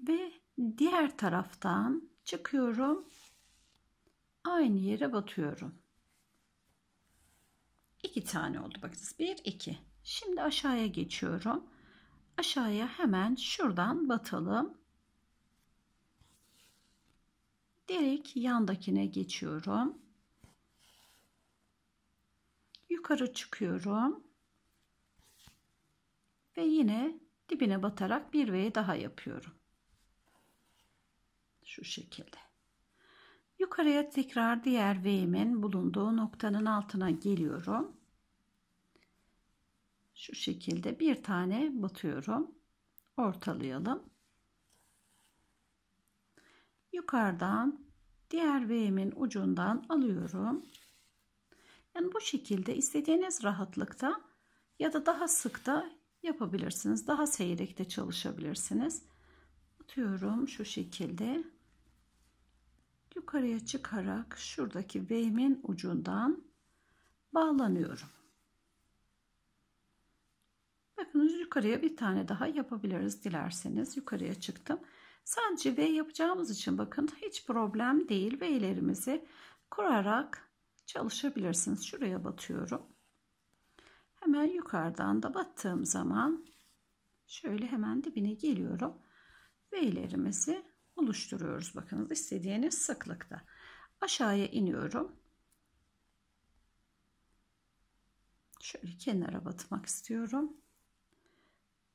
Ve diğer taraftan Çıkıyorum. Aynı yere batıyorum. 2 tane oldu. Bakınız 1 2. Şimdi aşağıya geçiyorum. Aşağıya hemen şuradan batalım. Direkt yandakine geçiyorum. Yukarı çıkıyorum. Ve yine dibine batarak bir V daha yapıyorum. Şu şekilde. Yukarıya tekrar diğer V'min bulunduğu noktanın altına geliyorum. Şu şekilde bir tane batıyorum. Ortalayalım. Yukarıdan diğer V'min ucundan alıyorum. Yani bu şekilde istediğiniz rahatlıkta ya da daha sık da yapabilirsiniz. Daha seyrek de çalışabilirsiniz. Atıyorum şu şekilde yukarıya çıkarak şuradaki V'min ucundan bağlanıyorum. Bakınız yukarıya bir tane daha yapabiliriz dilerseniz. Yukarıya çıktım. Sadece V yapacağımız için bakın hiç problem değil. V'lerimizi kurarak çalışabilirsiniz. Şuraya batıyorum. Hemen yukarıdan da battığım zaman şöyle hemen dibine geliyorum. V'lerimizi oluşturuyoruz. Bakınız istediğiniz sıklıkta. Aşağıya iniyorum. Şöyle kenara batmak istiyorum.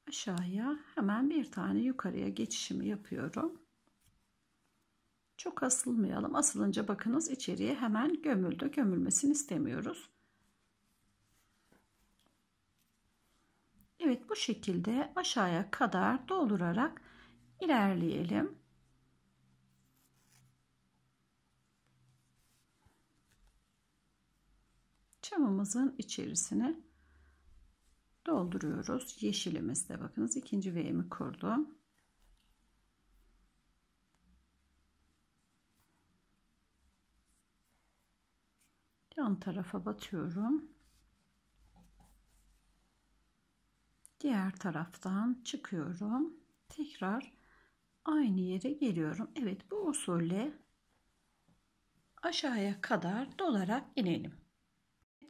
Aşağıya hemen bir tane yukarıya geçişimi yapıyorum. Çok asılmayalım. Asılınca bakınız içeriye hemen gömüldü. Gömülmesini istemiyoruz. Evet bu şekilde aşağıya kadar doldurarak ilerleyelim. Çamımızın içerisine dolduruyoruz. Yeşilimiz de bakınız ikinci V'mi kurdum. Yan tarafa batıyorum. Diğer taraftan çıkıyorum. Tekrar aynı yere geliyorum. Evet bu usulle aşağıya kadar dolarak inelim.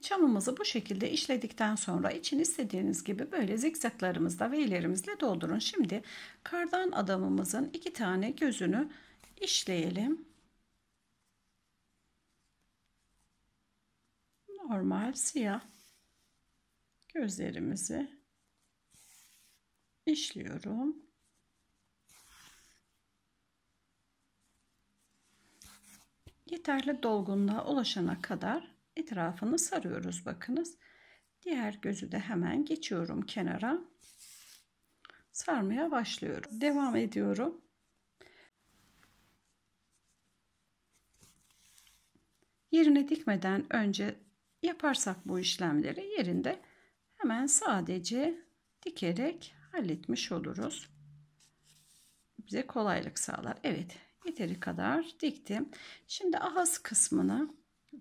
Çamımızı bu şekilde işledikten sonra için istediğiniz gibi böyle zikzaklarımızla ve ilerimizle doldurun. Şimdi kardan adamımızın iki tane gözünü işleyelim. Normal siyah gözlerimizi işliyorum. Yeterli dolgunluğa ulaşana kadar etrafını sarıyoruz bakınız. Diğer gözü de hemen geçiyorum kenara. Sarmaya başlıyorum. Devam ediyorum. Yerine dikmeden önce yaparsak bu işlemleri yerinde hemen sadece dikerek halletmiş oluruz. Bize kolaylık sağlar. Evet yeteri kadar diktim. Şimdi ahaz kısmını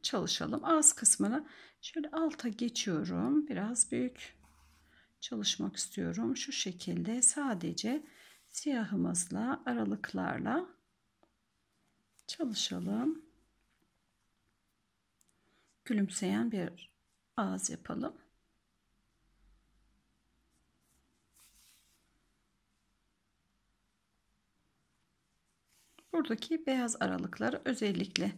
çalışalım. Ağız kısmını şöyle alta geçiyorum. Biraz büyük çalışmak istiyorum. Şu şekilde sadece siyahımızla aralıklarla çalışalım. Gülümseyen bir ağız yapalım. Buradaki beyaz aralıkları özellikle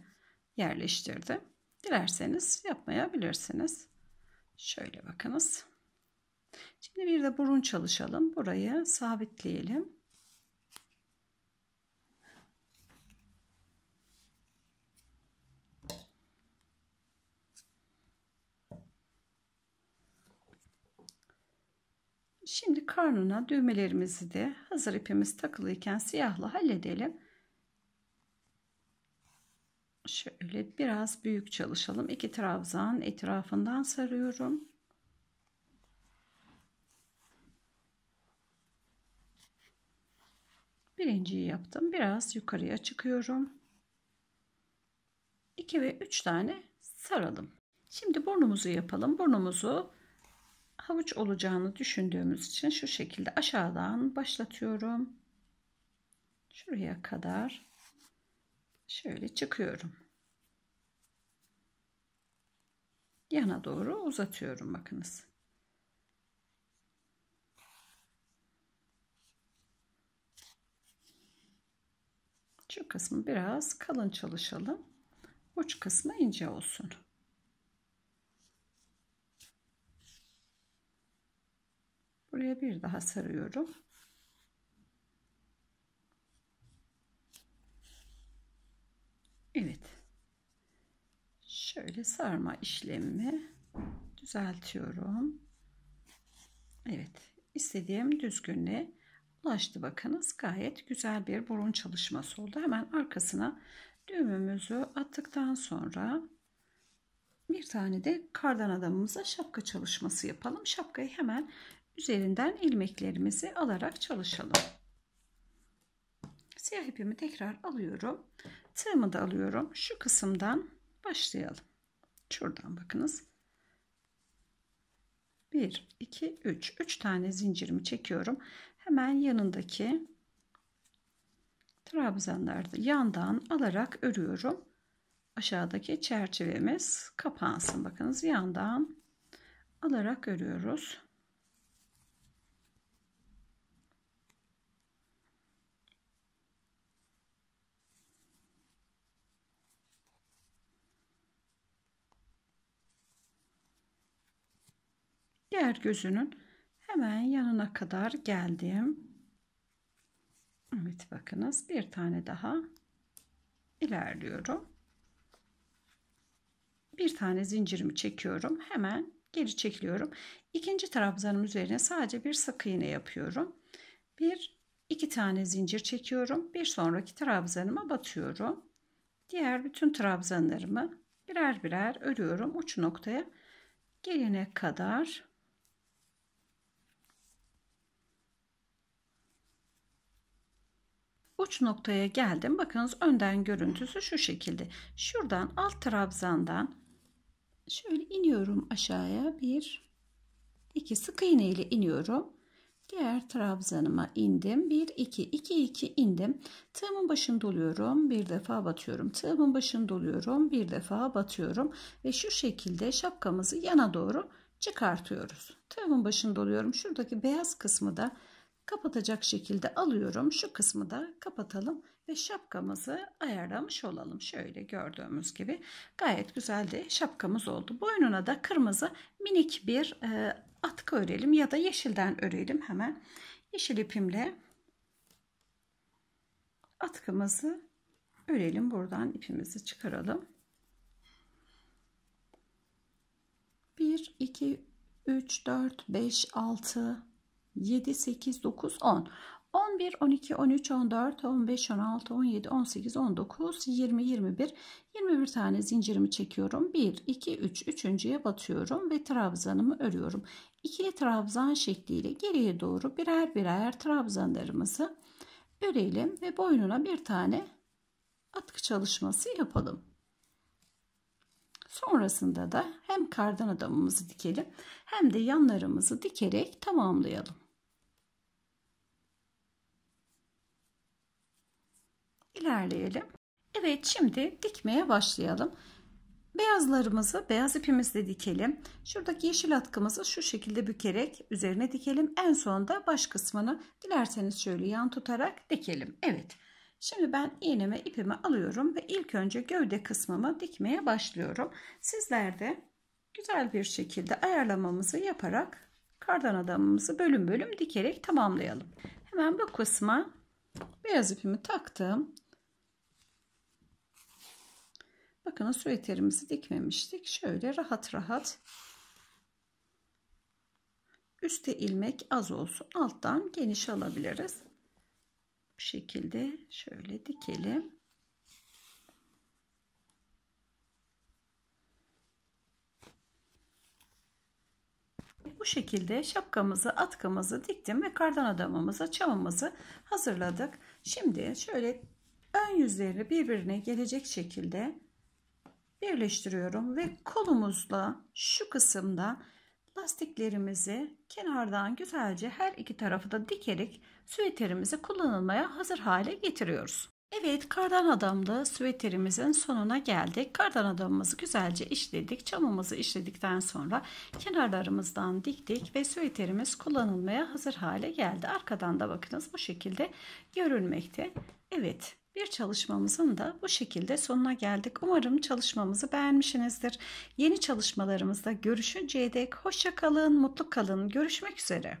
yerleştirdi. Dilerseniz yapmayabilirsiniz. Şöyle bakınız. Şimdi bir de burun çalışalım. Burayı sabitleyelim. Şimdi karnına düğmelerimizi de hazır ipimiz takılıyken siyahla halledelim. Şöyle biraz büyük çalışalım. İki trabzan etrafından sarıyorum. Birinciyi yaptım. Biraz yukarıya çıkıyorum. 2 ve 3 tane saralım. Şimdi burnumuzu yapalım. Burnumuzu havuç olacağını düşündüğümüz için şu şekilde aşağıdan başlatıyorum. Şuraya kadar şöyle çıkıyorum. Yana doğru uzatıyorum bakınız. Şu kısmı biraz kalın çalışalım. Uç kısmı ince olsun. Buraya bir daha sarıyorum. Evet. Şöyle sarma işlemimi düzeltiyorum. Evet. istediğim düzgünlüğe ulaştı. Bakınız gayet güzel bir burun çalışması oldu. Hemen arkasına düğümümüzü attıktan sonra bir tane de kardan adamımıza şapka çalışması yapalım. Şapkayı hemen üzerinden ilmeklerimizi alarak çalışalım. Siyah ipimi tekrar alıyorum. Tığımı da alıyorum. Şu kısımdan başlayalım. Şuradan bakınız. 1, 2, 3. 3 tane zincirimi çekiyorum. Hemen yanındaki trabzanlarda yandan alarak örüyorum. Aşağıdaki çerçevemiz kapansın. Bakınız yandan alarak örüyoruz. diğer gözünün hemen yanına kadar geldim. Evet bakınız bir tane daha ilerliyorum. Bir tane zincirimi çekiyorum. Hemen geri çekiliyorum. İkinci trabzanım üzerine sadece bir sık iğne yapıyorum. Bir iki tane zincir çekiyorum. Bir sonraki trabzanıma batıyorum. Diğer bütün trabzanlarımı birer birer örüyorum uç noktaya gelene kadar uç noktaya geldim. Bakınız önden görüntüsü şu şekilde. Şuradan alt trabzandan şöyle iniyorum aşağıya. Bir, iki sık iğne ile iniyorum. Diğer trabzanıma indim. bir iki iki iki indim. Tığımın başını doluyorum. Bir defa batıyorum. Tığımın başını doluyorum. Bir defa batıyorum ve şu şekilde şapkamızı yana doğru çıkartıyoruz. Tığımın başını doluyorum. Şuradaki beyaz kısmı da kapatacak şekilde alıyorum. Şu kısmı da kapatalım ve şapkamızı ayarlamış olalım. Şöyle gördüğümüz gibi gayet güzel de şapkamız oldu. Boynuna da kırmızı minik bir e, atkı örelim ya da yeşilden örelim hemen. Yeşil ipimle atkımızı örelim. Buradan ipimizi çıkaralım. 1, 2, 3, 4, 5, 6, 7, 8, 9, 10. 11, 12, 13, 14, 15, 16, 17, 18, 19, 20, 21. 21 tane zincirimi çekiyorum. 1, 2, 3. Üçüncüye batıyorum ve trabzanımı örüyorum. 2 trabzan şekliyle geriye doğru birer birer trabzanlarımızı örelim ve boynuna bir tane atkı çalışması yapalım. Sonrasında da hem kardan adamımızı dikelim hem de yanlarımızı dikerek tamamlayalım. ilerleyelim. Evet şimdi dikmeye başlayalım. Beyazlarımızı beyaz ipimizle dikelim. Şuradaki yeşil atkımızı şu şekilde bükerek üzerine dikelim. En sonunda baş kısmını dilerseniz şöyle yan tutarak dikelim. Evet. Şimdi ben iğneme ipimi alıyorum ve ilk önce gövde kısmımı dikmeye başlıyorum. Sizler de güzel bir şekilde ayarlamamızı yaparak kardan adamımızı bölüm bölüm dikerek tamamlayalım. Hemen bu kısma beyaz ipimi taktım. Bakın süveterimizi dikmemiştik. Şöyle rahat rahat üstte ilmek az olsun. Alttan geniş alabiliriz. Bu şekilde şöyle dikelim. Bu şekilde şapkamızı, atkımızı diktim ve kardan adamımızı, çamımızı hazırladık. Şimdi şöyle ön yüzleri birbirine gelecek şekilde birleştiriyorum ve kolumuzla şu kısımda lastiklerimizi kenardan güzelce her iki tarafı da dikerek süveterimizi kullanılmaya hazır hale getiriyoruz. Evet kardan adamlı süveterimizin sonuna geldik. Kardan adamımızı güzelce işledik. Çamımızı işledikten sonra kenarlarımızdan diktik ve süveterimiz kullanılmaya hazır hale geldi. Arkadan da bakınız bu şekilde görülmekte. Evet bir çalışmamızın da bu şekilde sonuna geldik. Umarım çalışmamızı beğenmişsinizdir. Yeni çalışmalarımızda görüşünceye dek hoşça kalın, mutlu kalın. Görüşmek üzere.